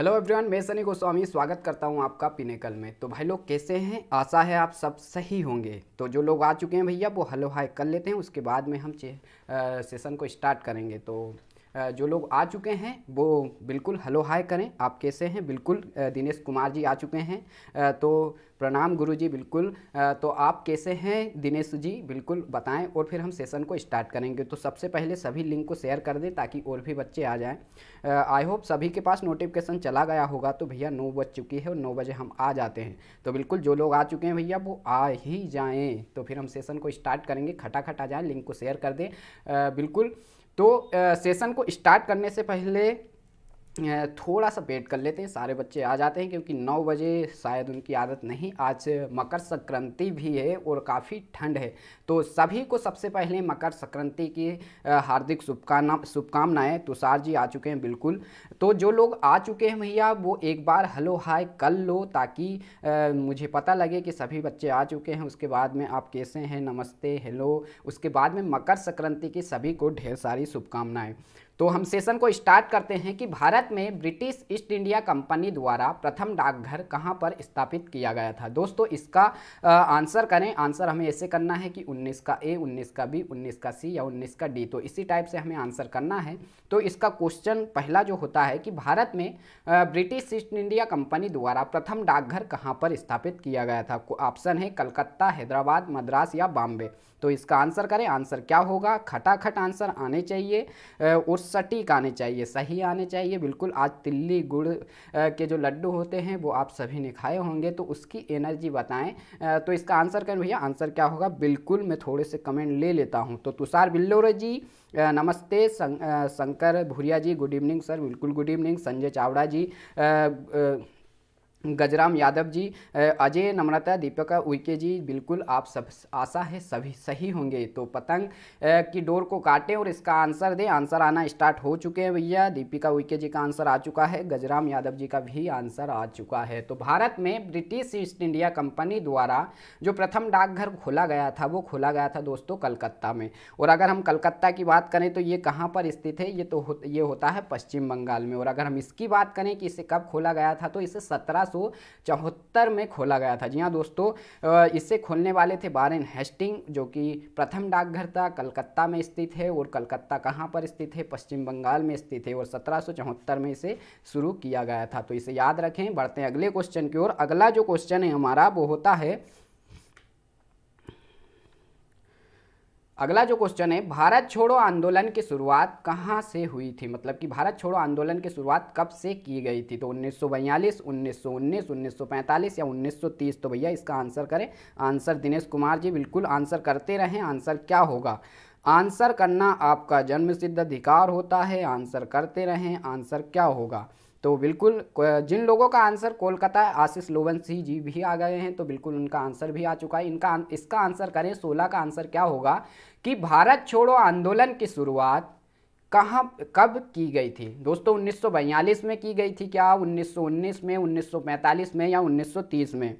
hello everyone मैं सनी गोस्वामी स्वागत करता हूं आपका पिनेकल में तो भाई लोग कैसे हैं आशा है आप सब सही होंगे तो जो लोग आ चुके हैं भैया वो हलो हाय कर लेते हैं उसके बाद में हम आ, सेशन को स्टार्ट करेंगे तो जो लोग आ चुके हैं वो बिल्कुल हलो हाय करें आप कैसे हैं बिल्कुल दिनेश कुमार जी आ चुके हैं तो प्रणाम गुरु जी बिल्कुल तो आप कैसे हैं दिनेश जी बिल्कुल बताएं और फिर हम सेशन को स्टार्ट करेंगे तो सबसे पहले सभी लिंक को शेयर कर दें ताकि और भी बच्चे आ जाएं आई होप सभी के पास नोटिफिकेशन चला गया होगा तो भैया नौ बज चुकी है और नौ बजे हम आ जाते हैं तो बिल्कुल जो लोग आ चुके हैं भैया वो आ ही जाएँ तो फिर हम सेसन को स्टार्ट करेंगे खटाखट आ जाएँ लिंक को शेयर कर दें बिल्कुल तो सेशन को स्टार्ट करने से पहले थोड़ा सा वेट कर लेते हैं सारे बच्चे आ जाते हैं क्योंकि नौ बजे शायद उनकी आदत नहीं आज मकर संक्रांति भी है और काफ़ी ठंड है तो सभी को सबसे पहले मकर संक्रांति की हार्दिक शुभकामना शुभकामनाएँ तुषार तो जी आ चुके हैं बिल्कुल तो जो लोग आ चुके हैं भैया वो एक बार हलो हाय कर लो ताकि मुझे पता लगे कि सभी बच्चे आ चुके हैं उसके बाद में आप कैसे हैं नमस्ते हेलो उसके बाद में मकर संक्रांति की सभी को ढेर सारी शुभकामनाएँ तो हम सेशन को स्टार्ट करते हैं कि भारत में ब्रिटिश ईस्ट इंडिया कंपनी द्वारा प्रथम डाकघर कहाँ पर स्थापित किया गया था दोस्तों इसका आंसर करें आंसर हमें ऐसे करना है कि 19 का ए 19 का बी 19 का सी या 19 का डी तो इसी टाइप से हमें आंसर करना है तो इसका क्वेश्चन पहला जो होता है कि भारत में ब्रिटिश ईस्ट इंडिया कंपनी द्वारा प्रथम डाकघर कहाँ पर स्थापित किया गया था ऑप्शन है कलकत्ता हैदराबाद मद्रास या बॉम्बे तो इसका आंसर करें आंसर क्या होगा खटाखट आंसर आने चाहिए और सटीक आने चाहिए सही आने चाहिए बिल्कुल आज तिल्ली गुड़ के जो लड्डू होते हैं वो आप सभी ने खाए होंगे तो उसकी एनर्जी बताएं तो इसका आंसर करें भैया आंसर क्या होगा बिल्कुल मैं थोड़े से कमेंट ले लेता हूँ तो तुषार बिल्लोर जी नमस्ते Shankar Bhuria ji good evening sir बिल्कुल गुड इवनिंग संजय चावड़ा जी आ, आ, गजराम यादव जी अजय नम्रता दीपिका उइके जी बिल्कुल आप सब आशा है सभी सही होंगे तो पतंग की डोर को काटें और इसका आंसर दें आंसर आना स्टार्ट हो चुके हैं भैया दीपिका उइके जी का आंसर आ चुका है गजराम यादव जी का भी आंसर आ चुका है तो भारत में ब्रिटिश ईस्ट इंडिया कंपनी द्वारा जो प्रथम डाकघर खोला गया था वो खोला गया था दोस्तों कलकत्ता में और अगर हम कलकत्ता की बात करें तो ये कहाँ पर स्थित है ये तो हो, ये होता है पश्चिम बंगाल में और अगर हम इसकी बात करें कि इसे कब खोला गया था तो इसे सत्रह में खोला गया था जी हाँ दोस्तों इसे खोलने वाले थे बारेन हेस्टिंग जो कि प्रथम डाकघर था कलकत्ता में स्थित है और कलकत्ता कहाँ पर स्थित है पश्चिम बंगाल में स्थित है और सत्रह में इसे शुरू किया गया था तो इसे याद रखें बढ़ते हैं अगले क्वेश्चन की ओर अगला जो क्वेश्चन है हमारा वो होता है अगला जो क्वेश्चन है भारत छोड़ो आंदोलन की शुरुआत कहाँ से हुई थी मतलब कि भारत छोड़ो आंदोलन की शुरुआत कब से की गई थी तो उन्नीस 1942, 1919, 1945 या 1930 तो भैया इसका आंसर करें आंसर दिनेश कुमार जी बिल्कुल आंसर करते रहें आंसर क्या होगा आंसर करना आपका जन्म सिद्ध अधिकार होता है आंसर करते रहें आंसर क्या होगा तो बिल्कुल जिन लोगों का आंसर कोलकाता आशीष लोवंशी जी भी आ गए हैं तो बिल्कुल उनका आंसर भी आ चुका है इनका इसका आंसर करें सोलह का आंसर क्या होगा कि भारत छोड़ो आंदोलन की शुरुआत कहाँ कब की गई थी दोस्तों 1942 में की गई थी क्या 1919 में 1945 में या 1930 में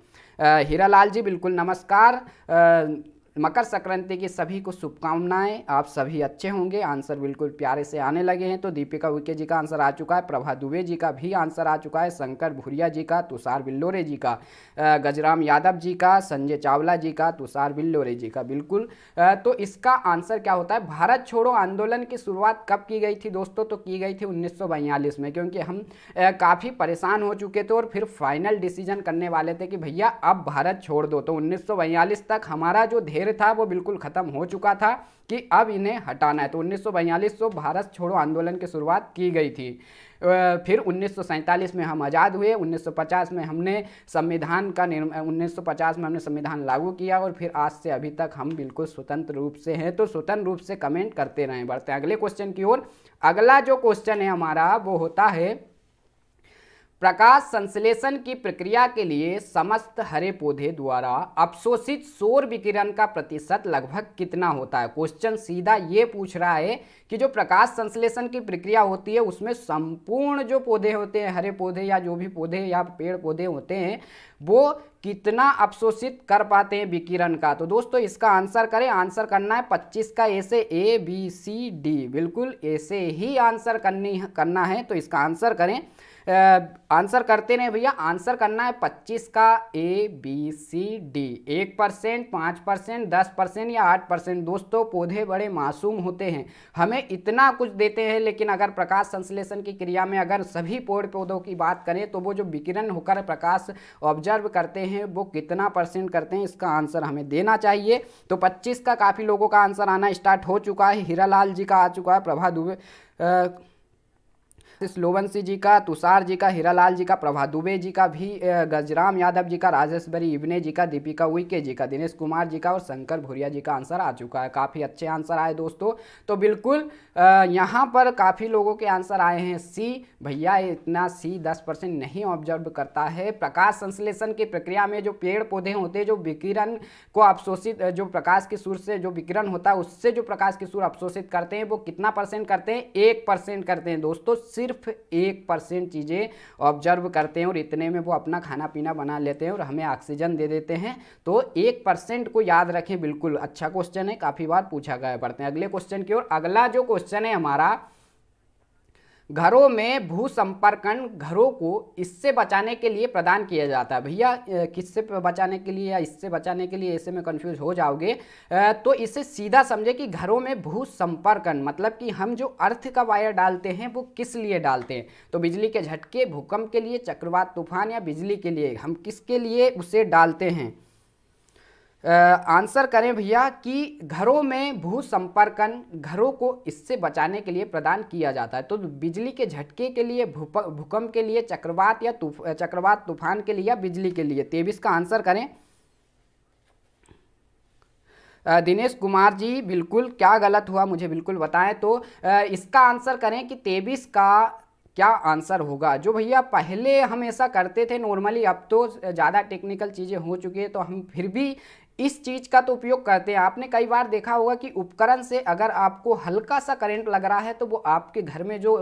हीरा लाल जी बिल्कुल नमस्कार आ, मकर संक्रांति की सभी को शुभकामनाएं आप सभी अच्छे होंगे आंसर बिल्कुल प्यारे से आने लगे हैं तो दीपिका उके जी का आंसर आ चुका है प्रभा दुबे जी का भी आंसर आ चुका है शंकर भूरिया जी का तुषार बिल्लोरे जी का गजराम यादव जी का संजय चावला जी का तुषार बिल्लोरे जी का बिल्कुल तो इसका आंसर क्या होता है भारत छोड़ो आंदोलन की शुरुआत कब की गई थी दोस्तों तो की गई थी उन्नीस में क्योंकि हम काफ़ी परेशान हो चुके थे और फिर फाइनल डिसीजन करने वाले थे कि भैया अब भारत छोड़ दो तो उन्नीस तक हमारा जो ध्येय ढेर था वो बिल्कुल ख़त्म हो चुका था कि अब इन्हें हटाना है तो उन्नीस सौ भारत छोड़ो आंदोलन की शुरुआत की गई थी फिर उन्नीस में हम आज़ाद हुए 1950 में हमने संविधान का निर्माण 1950 में हमने संविधान लागू किया और फिर आज से अभी तक हम बिल्कुल स्वतंत्र रूप से हैं तो स्वतंत्र रूप से कमेंट करते रहें बढ़ते हैं अगले क्वेश्चन की ओर अगला जो क्वेश्चन है हमारा वो होता है प्रकाश संश्लेषण की प्रक्रिया के लिए समस्त हरे पौधे द्वारा अवशोषित सौर विकिरण का प्रतिशत लगभग कितना होता है क्वेश्चन सीधा ये पूछ रहा है कि जो प्रकाश संश्लेषण की प्रक्रिया होती है उसमें संपूर्ण जो पौधे होते हैं हरे पौधे या जो भी पौधे या पेड़ पौधे होते हैं वो कितना अवशोषित कर पाते हैं विकिरण का तो दोस्तों इसका आंसर करें आंसर करना है पच्चीस का ऐसे ए बी सी डी बिल्कुल ऐसे ही आंसर करनी करना है तो इसका आंसर करें आंसर करते रहे भैया आंसर करना है पच्चीस का ए बी सी डी एक परसेंट पाँच परसेंट दस परसेंट या आठ परसेंट दोस्तों पौधे बड़े मासूम होते हैं हमें इतना कुछ देते हैं लेकिन अगर प्रकाश संश्लेषण की क्रिया में अगर सभी पेड़ पौधों की बात करें तो वो जो विकिरण होकर प्रकाश ऑब्जर्व करते हैं वो कितना परसेंट करते हैं इसका आंसर हमें देना चाहिए तो पच्चीस का काफ़ी लोगों का आंसर आना स्टार्ट हो चुका है हीरा जी का आ चुका है प्रभा दुबे आ, स्लोवन जी का तुषार जी का हीरालाल जी का प्रभा दुबे जी का भी गजराम यादव जी का राजेश्वरी इबने जी का दीपिका उइके जी का दिनेश कुमार जी का और शंकर भूरिया जी का आंसर आ चुका है काफ़ी अच्छे आंसर आए दोस्तों तो बिल्कुल यहाँ पर काफ़ी लोगों के आंसर आए हैं सी भैया इतना सी दस नहीं ऑब्जर्व करता है प्रकाश संश्लेषण की प्रक्रिया में जो पेड़ पौधे होते हैं जो विकिरण को अवशोषित जो प्रकाश के सुर से जो विकिरण होता है उससे जो प्रकाश के सुर अवशोषित करते हैं वो कितना परसेंट करते हैं एक परसेंट करते हैं दोस्तों सिर्फ सिर्फ एक परसेंट चीज़ें ऑब्जर्व करते हैं और इतने में वो अपना खाना पीना बना लेते हैं और हमें ऑक्सीजन दे देते हैं तो एक परसेंट को याद रखें बिल्कुल अच्छा क्वेश्चन है काफ़ी बार पूछा गया बढ़ते हैं अगले क्वेश्चन की ओर अगला जो क्वेश्चन है हमारा घरों में भू संपर्कन घरों को इससे बचाने के लिए प्रदान किया जाता है भैया किससे बचाने के लिए या इससे बचाने के लिए ऐसे में कंफ्यूज हो जाओगे तो इसे सीधा समझे कि घरों में भू संपर्कन मतलब कि हम जो अर्थ का वायर डालते हैं वो किस लिए डालते हैं तो बिजली के झटके भूकंप के लिए चक्रवात तूफान या बिजली के लिए हम किसके लिए उसे डालते हैं आंसर करें भैया कि घरों में भू संपर्कन घरों को इससे बचाने के लिए प्रदान किया जाता है तो बिजली के झटके के लिए भूकंप के लिए चक्रवात या तूफ चक्रवात तूफान के लिए या बिजली के लिए तेबिस का आंसर करें दिनेश कुमार जी बिल्कुल क्या गलत हुआ मुझे बिल्कुल बताएं तो इसका आंसर करें कि तेबिस का क्या आंसर होगा जो भैया पहले हम ऐसा करते थे नॉर्मली अब तो ज़्यादा टेक्निकल चीज़ें हो चुकी है तो हम फिर भी इस चीज़ का तो उपयोग करते हैं आपने कई बार देखा होगा कि उपकरण से अगर आपको हल्का सा करंट लग रहा है तो वो आपके घर में जो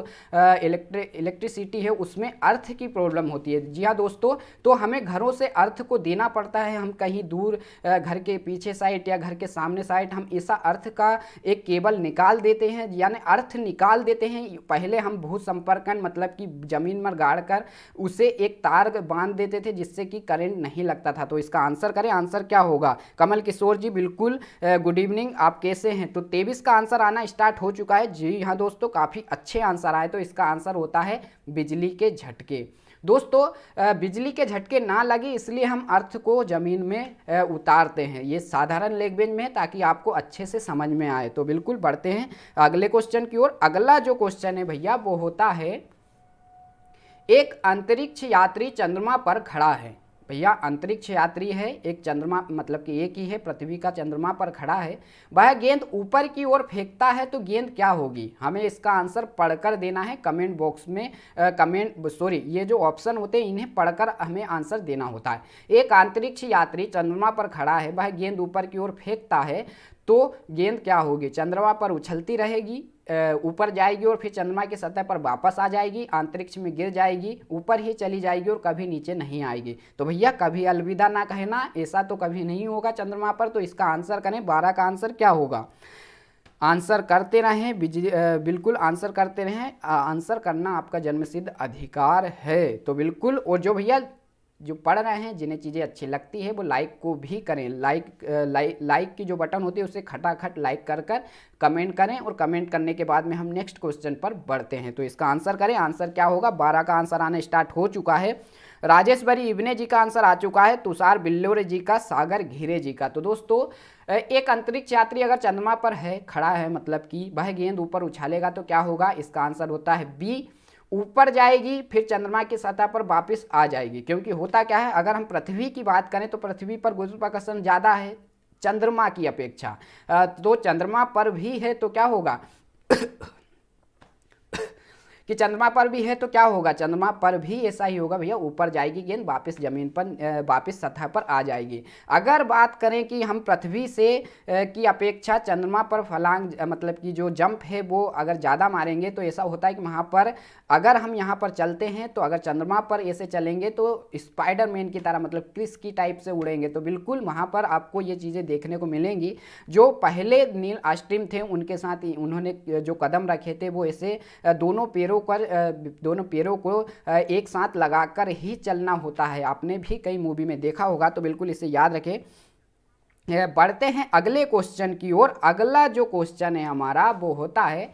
इलेक्ट्रिक इलेक्ट्रिसिटी है उसमें अर्थ की प्रॉब्लम होती है जी हाँ दोस्तों तो हमें घरों से अर्थ को देना पड़ता है हम कहीं दूर घर के पीछे साइड या घर के सामने साइड हम ऐसा अर्थ का एक केबल निकाल देते हैं यानी अर्थ निकाल देते हैं पहले हम भू संपर्कन मतलब कि ज़मीन में गाड़ कर उसे एक तार बांध देते थे जिससे कि करेंट नहीं लगता था तो इसका आंसर करें आंसर क्या होगा कमल किशोर जी बिल्कुल गुड इवनिंग आप कैसे हैं तो तेईस का आंसर आना स्टार्ट हो चुका है जी हाँ दोस्तों काफ़ी अच्छे आंसर आए तो इसका आंसर होता है बिजली के झटके दोस्तों बिजली के झटके ना लगे इसलिए हम अर्थ को ज़मीन में उतारते हैं ये साधारण लैंग्वेज में है ताकि आपको अच्छे से समझ में आए तो बिल्कुल बढ़ते हैं अगले क्वेश्चन की ओर अगला जो क्वेश्चन है भैया वो होता है एक अंतरिक्ष यात्री चंद्रमा पर खड़ा है भैया अंतरिक्ष यात्री है एक चंद्रमा मतलब कि एक ही है पृथ्वी का चंद्रमा पर खड़ा है वह गेंद ऊपर की ओर फेंकता है तो गेंद क्या होगी हमें इसका आंसर पढ़कर देना है कमेंट बॉक्स में आ, कमेंट सॉरी ये जो ऑप्शन होते हैं इन्हें पढ़कर हमें आंसर देना होता है एक अंतरिक्ष यात्री चंद्रमा पर खड़ा है वह गेंद ऊपर की ओर फेंकता है तो गेंद क्या होगी चंद्रमा पर उछलती रहेगी ऊपर जाएगी और फिर चंद्रमा की सतह पर वापस आ जाएगी अंतरिक्ष में गिर जाएगी ऊपर ही चली जाएगी और कभी नीचे नहीं आएगी तो भैया कभी अलविदा ना कहना ऐसा तो कभी नहीं होगा चंद्रमा पर तो इसका आंसर करें बारह का आंसर क्या होगा आंसर करते रहें बिजली बिल्कुल आंसर करते रहें आंसर करना आपका जन्मसिद्ध अधिकार है तो बिल्कुल और जो भैया जो पढ़ रहे हैं जिन्हें चीज़ें अच्छी लगती है वो लाइक को भी करें लाइक लाइक लाइक की जो बटन होती है उसे खटाखट लाइक कर कर कमेंट करें और कमेंट करने के बाद में हम नेक्स्ट क्वेश्चन पर बढ़ते हैं तो इसका आंसर करें आंसर क्या होगा बारह का आंसर आना स्टार्ट हो चुका है राजेश्वरी इवने जी का आंसर आ चुका है तुषार बिल्लोरे जी का सागर घिरे जी का तो दोस्तों एक अंतरिक्ष यात्री अगर चंद्रमा पर है खड़ा है मतलब कि वह गेंद ऊपर उछालेगा तो क्या होगा इसका आंसर होता है बी ऊपर जाएगी फिर चंद्रमा की सतह पर वापस आ जाएगी क्योंकि होता क्या है अगर हम पृथ्वी की बात करें तो पृथ्वी पर गुरुत्वाकर्षण ज़्यादा है चंद्रमा की अपेक्षा तो चंद्रमा पर भी है तो क्या होगा कि चंद्रमा पर भी है तो क्या होगा चंद्रमा पर भी ऐसा ही होगा भैया ऊपर जाएगी गेंद वापस जमीन पर वापस सतह पर आ जाएगी अगर बात करें कि हम पृथ्वी से की अपेक्षा चंद्रमा पर फलांग मतलब कि जो जंप है वो अगर ज़्यादा मारेंगे तो ऐसा होता है कि वहाँ पर अगर हम यहाँ पर चलते हैं तो अगर चंद्रमा पर ऐसे चलेंगे तो स्पाइडरमैन की तरह मतलब क्रिस की टाइप से उड़ेंगे तो बिल्कुल वहाँ पर आपको ये चीज़ें देखने को मिलेंगी जो पहले नील आस्ट्रीम थे उनके साथ उन्होंने जो कदम रखे थे वो ऐसे दोनों पैरों पैरों पर दोनों पैरों को एक साथ लगाकर ही चलना होता है आपने भी कई मूवी में देखा होगा तो बिल्कुल इसे याद रखें बढ़ते हैं अगले क्वेश्चन की ओर अगला जो क्वेश्चन है हमारा वो होता है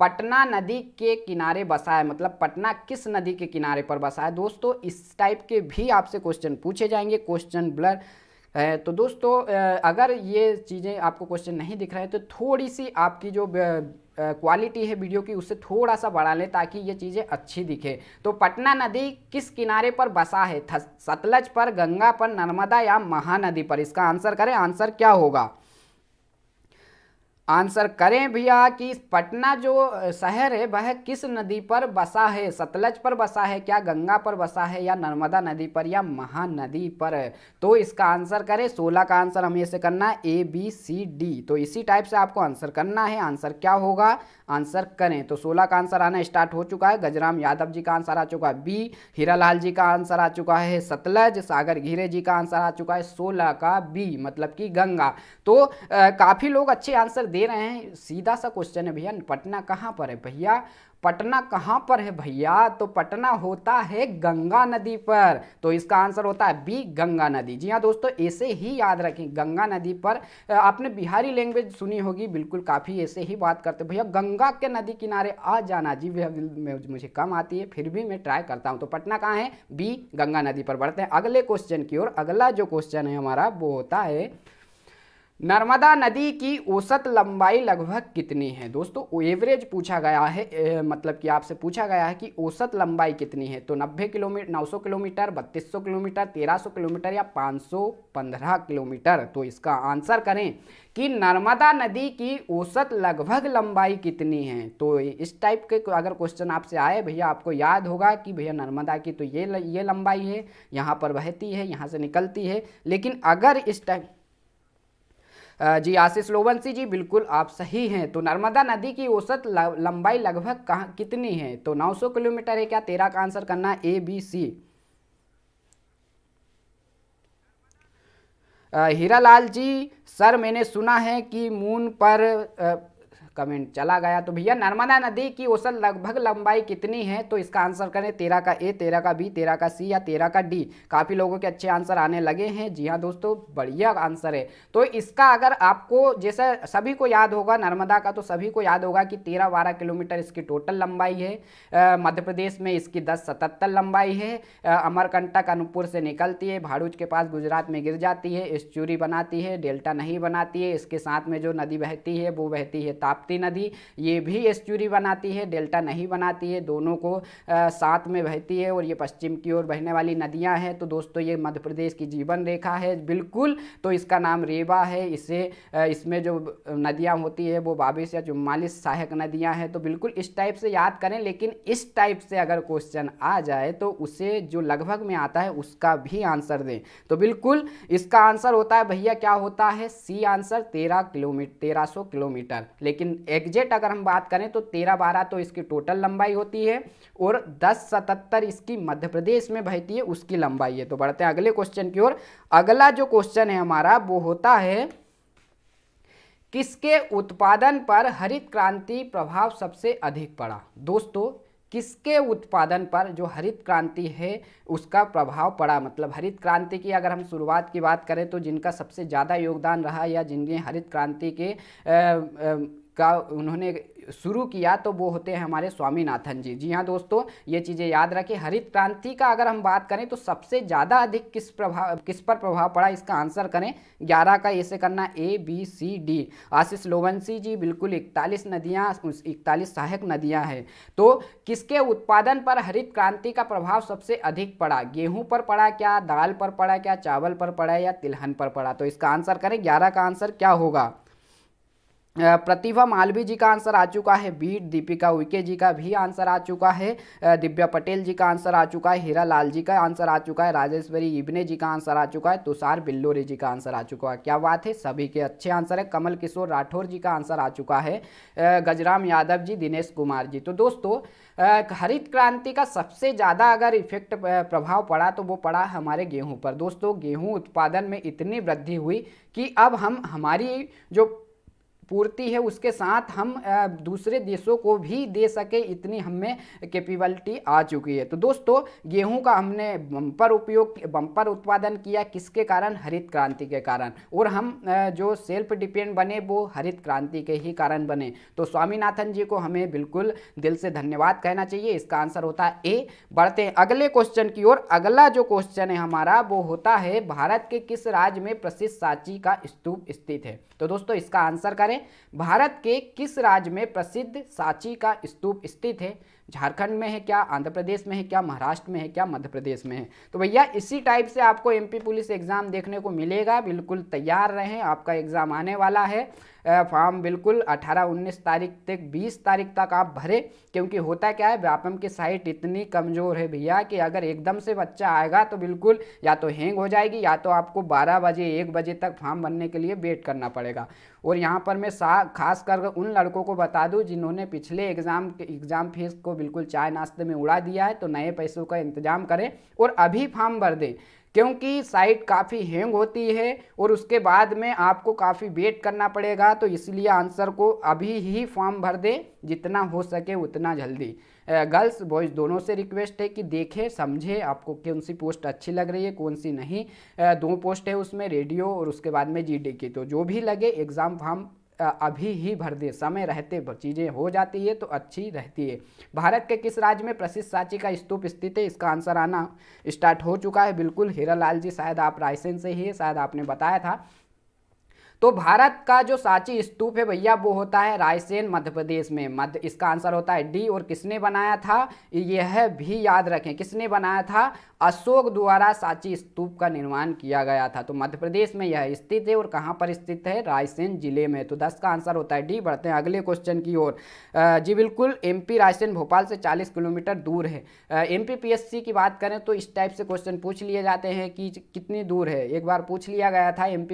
पटना नदी के किनारे बसा है मतलब पटना किस नदी के किनारे पर बसा है दोस्तों इस टाइप के भी आपसे क्वेश्चन पूछे जाएंगे क्वेश्चन ब्लर तो दोस्तों अगर ये चीज़ें आपको क्वेश्चन नहीं दिख रहे हैं तो थोड़ी सी आपकी जो क्वालिटी है वीडियो की उससे थोड़ा सा बढ़ा लें ताकि ये चीज़ें अच्छी दिखे तो पटना नदी किस किनारे पर बसा है सतलज पर गंगा पर नर्मदा या महानदी पर इसका आंसर करें आंसर क्या होगा आंसर करें भैया कि पटना जो शहर है वह किस नदी पर बसा है सतलज पर बसा है क्या गंगा पर बसा है या नर्मदा नदी पर या महानदी पर तो इसका आंसर करें सोलह का आंसर हमें इसे करना है ए बी सी डी तो इसी टाइप से आपको आंसर करना है आंसर क्या होगा आंसर करें तो सोलह का आंसर आना स्टार्ट हो चुका है गजराम यादव जी का आंसर आ चुका है बी हीरा जी का आंसर आ चुका है सतलज सागर घिरे जी का आंसर आ चुका है सोलह का बी मतलब कि गंगा तो काफ़ी लोग अच्छे आंसर दे रहे हैं सीधा सा क्वेश्चन है भैया पटना कहाँ पर है भैया पटना कहाँ पर है भैया तो पटना होता है गंगा नदी पर तो इसका आंसर होता है बी गंगा नदी जी हाँ दोस्तों ऐसे ही याद रखें गंगा नदी पर आपने बिहारी लैंग्वेज सुनी होगी बिल्कुल काफ़ी ऐसे ही बात करते भैया गंगा के नदी किनारे आ जाना जी भैया मुझे कम आती है फिर भी मैं ट्राई करता हूँ तो पटना कहाँ है बी गंगा नदी पर बढ़ते हैं अगले क्वेश्चन की ओर अगला जो क्वेश्चन है हमारा वो होता है नर्मदा नदी की औसत लंबाई लगभग कितनी है दोस्तों एवरेज पूछा गया है ए, मतलब कि आपसे पूछा गया है कि औसत लंबाई कितनी है तो 90 किलोमीटर 900 किलोमीटर 3200 किलोमीटर 1300 किलोमीटर या 515 किलोमीटर तो इसका आंसर करें कि नर्मदा नदी की औसत लगभग लंबाई कितनी है तो इस टाइप के अगर क्वेश्चन आपसे आए भैया आपको याद होगा कि भैया नर्मदा की तो ये ये लंबाई है यहाँ पर बहती है यहाँ से निकलती है लेकिन अगर इस टाइप जी आशीष लोवंशी जी बिल्कुल आप सही हैं तो नर्मदा नदी की औसत लंबाई लगभग कहाँ कितनी है तो 900 किलोमीटर है क्या तेरा का आंसर करना A B C Heera Lal ji sir मैंने सुना है कि मून पर आ, कमेंट चला गया तो भैया नर्मदा नदी की औसत लगभग लंबाई कितनी है तो इसका आंसर करें तेरह का ए तेरह का बी तेरह का सी या तेरह का डी काफ़ी लोगों के अच्छे आंसर आने लगे हैं जी हाँ दोस्तों बढ़िया आंसर है तो इसका अगर आपको जैसे सभी को याद होगा नर्मदा का तो सभी को याद होगा कि तेरह बारह किलोमीटर इसकी टोटल लंबाई है मध्य प्रदेश में इसकी दस सतहत्तर लंबाई है अमरकंटक अनूपपुर से निकलती है भाड़ूच के पास गुजरात में गिर जाती है इस चूरी बनाती है डेल्टा नहीं बनाती है इसके साथ में जो नदी बहती है वो बहती है ताप ताप्ती नदी ये भी एस्चुरी बनाती है डेल्टा नहीं बनाती है दोनों को आ, साथ में बहती है और ये पश्चिम की ओर बहने वाली नदियाँ हैं तो दोस्तों ये मध्य प्रदेश की जीवन रेखा है बिल्कुल तो इसका नाम रेवा है इसे इसमें जो नदियाँ होती है वो बाईस या चुम्मालीस सहायक नदियाँ हैं तो बिल्कुल इस टाइप से याद करें लेकिन इस टाइप से अगर क्वेश्चन आ जाए तो उसे जो लगभग में आता है उसका भी आंसर दें तो बिल्कुल इसका आंसर होता है भैया क्या होता है सी आंसर तेरह किलोमीटर तेरह सौ किलोमीटर लेकिन एग्जेक्ट अगर हम बात करें तो तेरह बारह तो इसकी टोटल लंबाई होती है और दस सतहत्तर इसकी मध्य प्रदेश में बहती है उसकी लंबाई है तो बढ़ते हैं अगले क्वेश्चन की ओर अगला जो क्वेश्चन है हमारा वो होता है किसके उत्पादन पर हरित क्रांति प्रभाव सबसे अधिक पड़ा दोस्तों किसके उत्पादन पर जो हरित क्रांति है उसका प्रभाव पड़ा मतलब हरित क्रांति की अगर हम शुरुआत की बात करें तो जिनका सबसे ज़्यादा योगदान रहा या जिनके हरित क्रांति के आ, आ, का उन्होंने शुरू किया तो वो होते हैं हमारे स्वामीनाथन जी जी हाँ दोस्तों ये चीज़ें याद रखें हरित क्रांति का अगर हम बात करें तो सबसे ज़्यादा अधिक किस प्रभाव किस पर प्रभाव पड़ा इसका आंसर करें ग्यारह का ऐसे करना A B C D Ashish Lowanshi ji बिल्कुल इकतालीस नदियाँ इकतालीस सहायक नदियाँ हैं तो किसके उत्पादन पर हरित क्रांति का प्रभाव सबसे अधिक पड़ा गेहूँ पर पड़ा क्या दाल पर पड़ा क्या चावल पर पड़ा या तिलहन पर पड़ा तो इसका आंसर करें ग्यारह का आंसर क्या होगा प्रतिभा मालवी जी का आंसर आ चुका है बी दीपिका उइके जी का भी आंसर आ चुका है दिव्या पटेल जी का आंसर आ चुका है हीरा लाल जी का आंसर आ चुका है राजेश्वरी इबने जी का आंसर आ चुका है तुषार बिल्लोरे जी का आंसर आ चुका है क्या बात है सभी के अच्छे आंसर है कमल किशोर राठौर जी का आंसर आ चुका है गजराम यादव जी दिनेश कुमार जी तो दोस्तों हरित क्रांति का सबसे ज़्यादा अगर इफेक्ट प्रभाव पड़ा तो वो पड़ा हमारे गेहूँ पर दोस्तों गेहूँ उत्पादन में इतनी वृद्धि हुई कि अब हम हमारी जो पूर्ति है उसके साथ हम दूसरे देशों को भी दे सके इतनी हमें कैपेबिलिटी आ चुकी है तो दोस्तों गेहूं का हमने बम्पर उपयोग बम्पर उत्पादन किया किसके कारण हरित क्रांति के कारण और हम जो सेल्फ डिपेंड बने वो हरित क्रांति के ही कारण बने तो स्वामीनाथन जी को हमें बिल्कुल दिल से धन्यवाद कहना चाहिए इसका आंसर होता है ए बढ़ते हैं अगले क्वेश्चन की ओर अगला जो क्वेश्चन है हमारा वो होता है भारत के किस राज्य में प्रसिद्ध सांची का स्तूप स्थित है तो दोस्तों इसका आंसर करें में भारत के किस राज्य में प्रसिद्ध सांची का स्तूप स्थित है झारखंड में है क्या आंध्र प्रदेश में है क्या महाराष्ट्र में है क्या मध्य प्रदेश में है तो भैया इसी टाइप से आपको एमपी पुलिस एग्जाम देखने को मिलेगा बिल्कुल तैयार रहें आपका एग्जाम आने वाला है फॉर्म बिल्कुल 18-19 तारीख तक 20 तारीख तक आप भरें क्योंकि होता क्या है व्यापम की साइट इतनी कमज़ोर है भैया कि अगर एकदम से बच्चा आएगा तो बिल्कुल या तो हैंग हो जाएगी या तो आपको 12 बजे एक बजे तक फॉर्म भरने के लिए वेट करना पड़ेगा और यहाँ पर मैं सा खास कर उन लड़कों को बता दूँ जिन्होंने पिछले एग्ज़ाम एग्ज़ाम फीस को बिल्कुल चाय नाश्ते में उड़ा दिया है तो नए पैसों का इंतजाम करें और अभी फॉर्म भर दें क्योंकि साइट काफ़ी हैंग होती है और उसके बाद में आपको काफ़ी वेट करना पड़ेगा तो इसलिए आंसर को अभी ही फॉर्म भर दें जितना हो सके उतना जल्दी गर्ल्स बॉयज़ दोनों से रिक्वेस्ट है कि देखें समझें आपको कौन सी पोस्ट अच्छी लग रही है कौन सी नहीं दो पोस्ट है उसमें रेडियो और उसके बाद में जी की तो जो भी लगे एग्ज़ाम फॉर्म अभी ही भर दे समय रहते चीज़ें हो जाती है तो अच्छी रहती है भारत के किस राज्य में प्रसिद्ध सांची का स्तूप स्थित है इसका आंसर आना स्टार्ट हो चुका है बिल्कुल हीरा लाल जी शायद आप रायसेन से ही है शायद आपने बताया था तो भारत का जो सांची स्तूप है भैया वो होता है रायसेन मध्य प्रदेश में मध्य इसका आंसर होता है डी और किसने बनाया था यह भी याद रखें किसने बनाया था अशोक द्वारा सांची स्तूप का निर्माण किया गया था तो मध्य प्रदेश में यह स्थित है और कहाँ पर स्थित है रायसेन जिले में तो दस का आंसर होता है डी बढ़ते हैं अगले क्वेश्चन की ओर जी बिल्कुल एम रायसेन भोपाल से चालीस किलोमीटर दूर है एमपीपीएससी की बात करें तो इस टाइप से क्वेश्चन पूछ लिए जाते हैं कि कितनी दूर है एक बार पूछ लिया गया था एम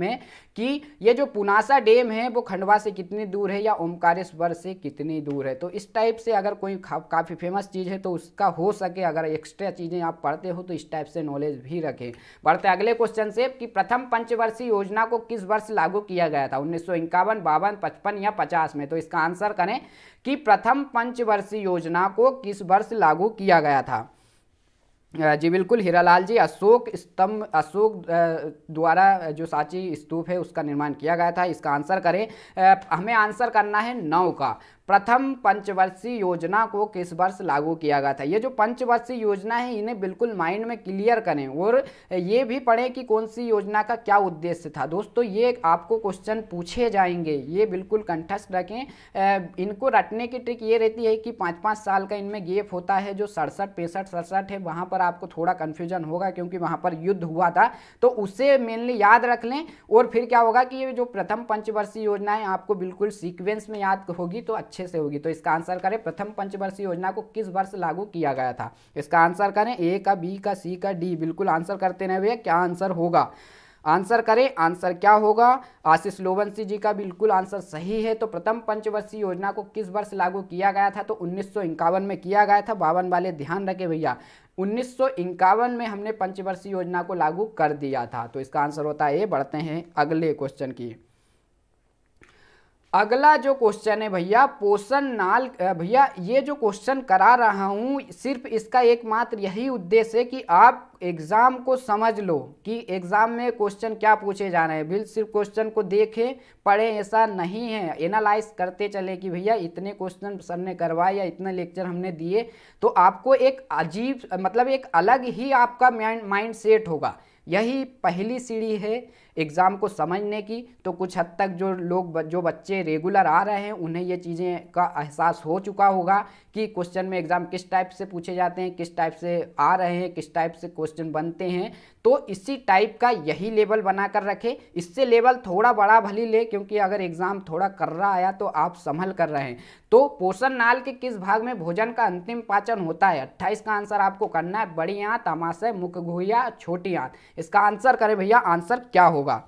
में कि ये जो पुनासा डैम है वो खंडवा से कितनी दूर है या ओमकारेश्वर से कितनी दूर है तो इस टाइप से अगर कोई काफ़ी फेमस चीज़ है तो उसका हो सके अगर एक्स्ट्रा चीज़ें आप पढ़ते हो तो इस टाइप से नॉलेज भी रखें बढ़ते अगले क्वेश्चन से कि प्रथम पंचवर्षीय योजना को किस वर्ष लागू किया गया था उन्नीस सौ इक्यावन बावन पचपन या पचास में तो इसका आंसर करें कि प्रथम पंचवर्षीय योजना को किस वर्ष लागू किया गया था जी बिल्कुल हीरालाल जी अशोक स्तंभ अशोक द्वारा जो सांची स्तूप है उसका निर्माण किया गया था इसका आंसर करें हमें आंसर करना है नौ का प्रथम पंचवर्षीय योजना को किस वर्ष लागू किया गया था ये जो पंचवर्षीय योजना है इन्हें बिल्कुल माइंड में क्लियर करें और ये भी पढ़ें कि कौन सी योजना का क्या उद्देश्य था दोस्तों ये आपको क्वेश्चन पूछे जाएंगे ये बिल्कुल कंठस्थ रखें इनको रटने की ट्रिक ये रहती है कि पाँच पाँच साल का इनमें गेप होता है जो सड़सठ पैंसठ सड़सठ है वहाँ पर आपको थोड़ा कन्फ्यूजन होगा क्योंकि वहाँ पर युद्ध हुआ था तो उसे मेनली याद रख लें और फिर क्या होगा कि ये जो प्रथम पंचवर्षीय योजना है आपको बिल्कुल सीक्वेंस में याद होगी तो अच्छे अच्छे से होगी तो इसका आंसर करें प्रथम पंचवर्षीय योजना को किस वर्ष लागू किया गया था इसका आंसर करें ए का बी का सी का डी बिल्कुल आंसर करते रहे भैया क्या आंसर होगा आंसर करें आंसर क्या होगा आशीष लोवंशी जी का बिल्कुल आंसर सही है तो प्रथम पंचवर्षीय योजना को किस वर्ष लागू किया गया था तो उन्नीस में किया गया था बावन वाले ध्यान रखें भैया उन्नीस में हमने पंचवर्षीय योजना को लागू कर दिया था तो इसका आंसर होता है ये बढ़ते हैं अगले क्वेश्चन की अगला जो क्वेश्चन है भैया पोषण नाल भैया ये जो क्वेश्चन करा रहा हूँ सिर्फ इसका एकमात्र यही उद्देश्य है कि आप एग्ज़ाम को समझ लो कि एग्ज़ाम में क्वेश्चन क्या पूछे जा रहे हैं बिल सिर्फ क्वेश्चन को देखें पढ़ें ऐसा नहीं है एनालाइज करते चले कि भैया इतने क्वेश्चन सर ने करवाए या इतने लेक्चर हमने दिए तो आपको एक अजीब मतलब एक अलग ही आपका माइंड सेट होगा यही पहली सीढ़ी है एग्ज़ाम को समझने की तो कुछ हद तक जो लोग जो बच्चे रेगुलर आ रहे हैं उन्हें ये चीज़ें का एहसास हो चुका होगा कि क्वेश्चन में एग्ज़ाम किस टाइप से पूछे जाते हैं किस टाइप से आ रहे हैं किस टाइप से क्वेश्चन बनते हैं तो इसी टाइप का यही लेवल बना कर रखें इससे लेवल थोड़ा बड़ा भली ले क्योंकि अगर एग्ज़ाम थोड़ा कर रहा आया तो आप संभल कर रहे हैं तो पोषण नाल के किस भाग में भोजन का अंतिम पाचन होता है अट्ठाईस का आंसर आपको करना है बड़ी आंत तमाशय मुख घुहिया छोटी आंत इसका आंसर करें भैया आंसर क्या होगा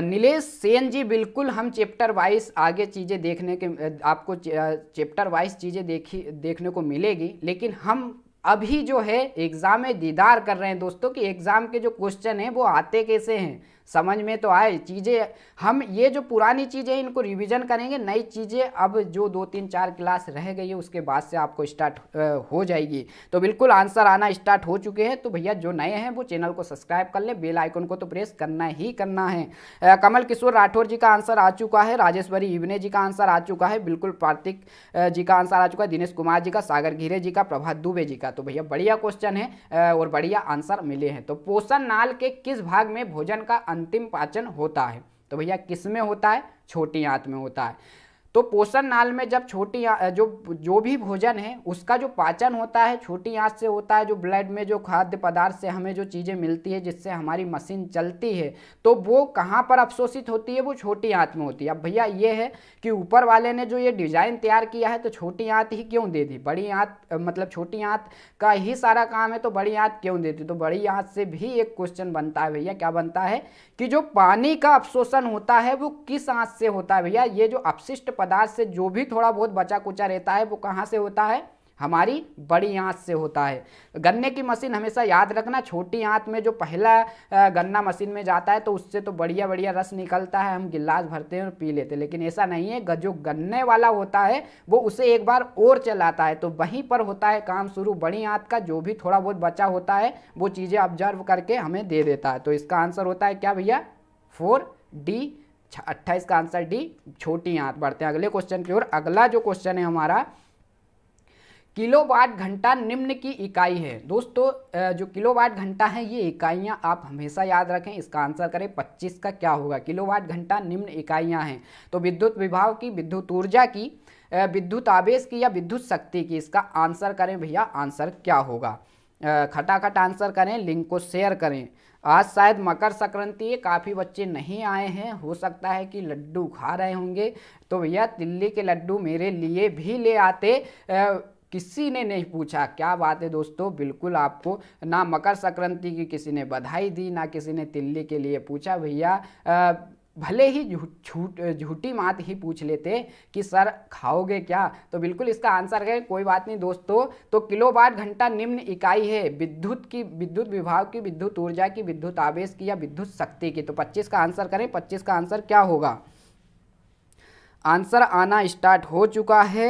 नीलेश सेन जी बिल्कुल हम चैप्टर वाइज आगे चीज़ें देखने के आपको चैप्टर वाइज चीज़ें देखी देखने को मिलेगी लेकिन हम अभी जो है एग्ज़ाम दीदार कर रहे हैं दोस्तों कि एग्ज़ाम के जो क्वेश्चन हैं वो आते कैसे हैं समझ में तो आए चीज़ें हम ये जो पुरानी चीज़ें इनको रिविज़न करेंगे नई चीज़ें अब जो दो तीन चार क्लास रह गई है उसके बाद से आपको स्टार्ट हो जाएगी तो बिल्कुल आंसर आना स्टार्ट हो चुके हैं तो भैया जो नए हैं वो चैनल को सब्सक्राइब कर ले बेल आइकन को तो प्रेस करना ही करना है आ, कमल किशोर राठौर जी का आंसर आ चुका है राजेश्वरी इवने जी का आंसर आ चुका है बिल्कुल कार्तिक जी का आंसर आ चुका है दिनेश कुमार जी का सागर घिरे जी का प्रभात दुबे जी का तो भैया बढ़िया क्वेश्चन है और बढ़िया आंसर मिले हैं तो पोषण नाल के किस भाग में भोजन का अंतिम पाचन होता है तो भैया किस में होता है छोटी आंत में होता है तो पोषण नाल में जब छोटी जो जो भी भोजन है उसका जो पाचन होता है छोटी आँच से होता है जो ब्लड में जो खाद्य पदार्थ से हमें जो चीज़ें मिलती है जिससे हमारी मशीन चलती है तो वो कहाँ पर अवशोषित होती है वो छोटी आँच में होती है अब भैया ये है कि ऊपर वाले ने जो ये डिज़ाइन तैयार किया है तो छोटी आँत ही क्यों दे दी बड़ी आँत मतलब छोटी आँत का ही सारा काम है तो बड़ी आँत क्यों देती तो बड़ी आँत से भी एक क्वेश्चन बनता है भैया क्या बनता है कि जो पानी का अवशोषण होता है वो किस आँच से होता है भैया ये जो अपशिष्ट पदार्थ से जो भी थोड़ा बहुत बचा कुचा रहता है वो कहाँ से होता है हमारी बड़ी आँत से होता है गन्ने की मशीन हमेशा याद रखना छोटी आँत में जो पहला गन्ना मशीन में जाता है तो उससे तो बढ़िया बढ़िया रस निकलता है हम गिलास भरते हैं और पी लेते हैं लेकिन ऐसा नहीं है जो गन्ने वाला होता है वो उसे एक बार और चलाता है तो वहीं पर होता है काम शुरू बड़ी आँत का जो भी थोड़ा बहुत बचा होता है वो चीज़ें ऑब्जर्व करके हमें दे देता है तो इसका आंसर होता है क्या भैया फोर डी अट्ठाईस का आंसर डी छोटी आंत बढ़ते हैं अगले क्वेश्चन की ओर अगला जो क्वेश्चन है हमारा किलोवाट घंटा निम्न की इकाई है दोस्तों जो किलोवाट घंटा है ये इकाइयाँ आप हमेशा याद रखें इसका आंसर करें 25 का क्या होगा किलोवाट घंटा निम्न इकाइयाँ हैं तो विद्युत विभाग की विद्युत ऊर्जा की विद्युत आवेश की या विद्युत शक्ति की इसका आंसर करें भैया आंसर क्या होगा खटाखट आंसर करें लिंक को शेयर करें आज शायद मकर संक्रांति है काफ़ी बच्चे नहीं आए हैं हो सकता है कि लड्डू खा रहे होंगे तो भैया तिल्ली के लड्डू मेरे लिए भी ले आते आ, किसी ने नहीं पूछा क्या बात है दोस्तों बिल्कुल आपको ना मकर संक्रांति की किसी ने बधाई दी ना किसी ने तिल्ली के लिए पूछा भैया भले ही झूठ झूठी मात ही पूछ लेते कि सर खाओगे क्या तो बिल्कुल इसका आंसर है कोई बात नहीं दोस्तों तो किलोवाट घंटा निम्न इकाई है विद्युत की विद्युत विभाग की विद्युत ऊर्जा की विद्युत आवेश की या विद्युत शक्ति की तो 25 का आंसर करें 25 का आंसर क्या होगा आंसर आना स्टार्ट हो चुका है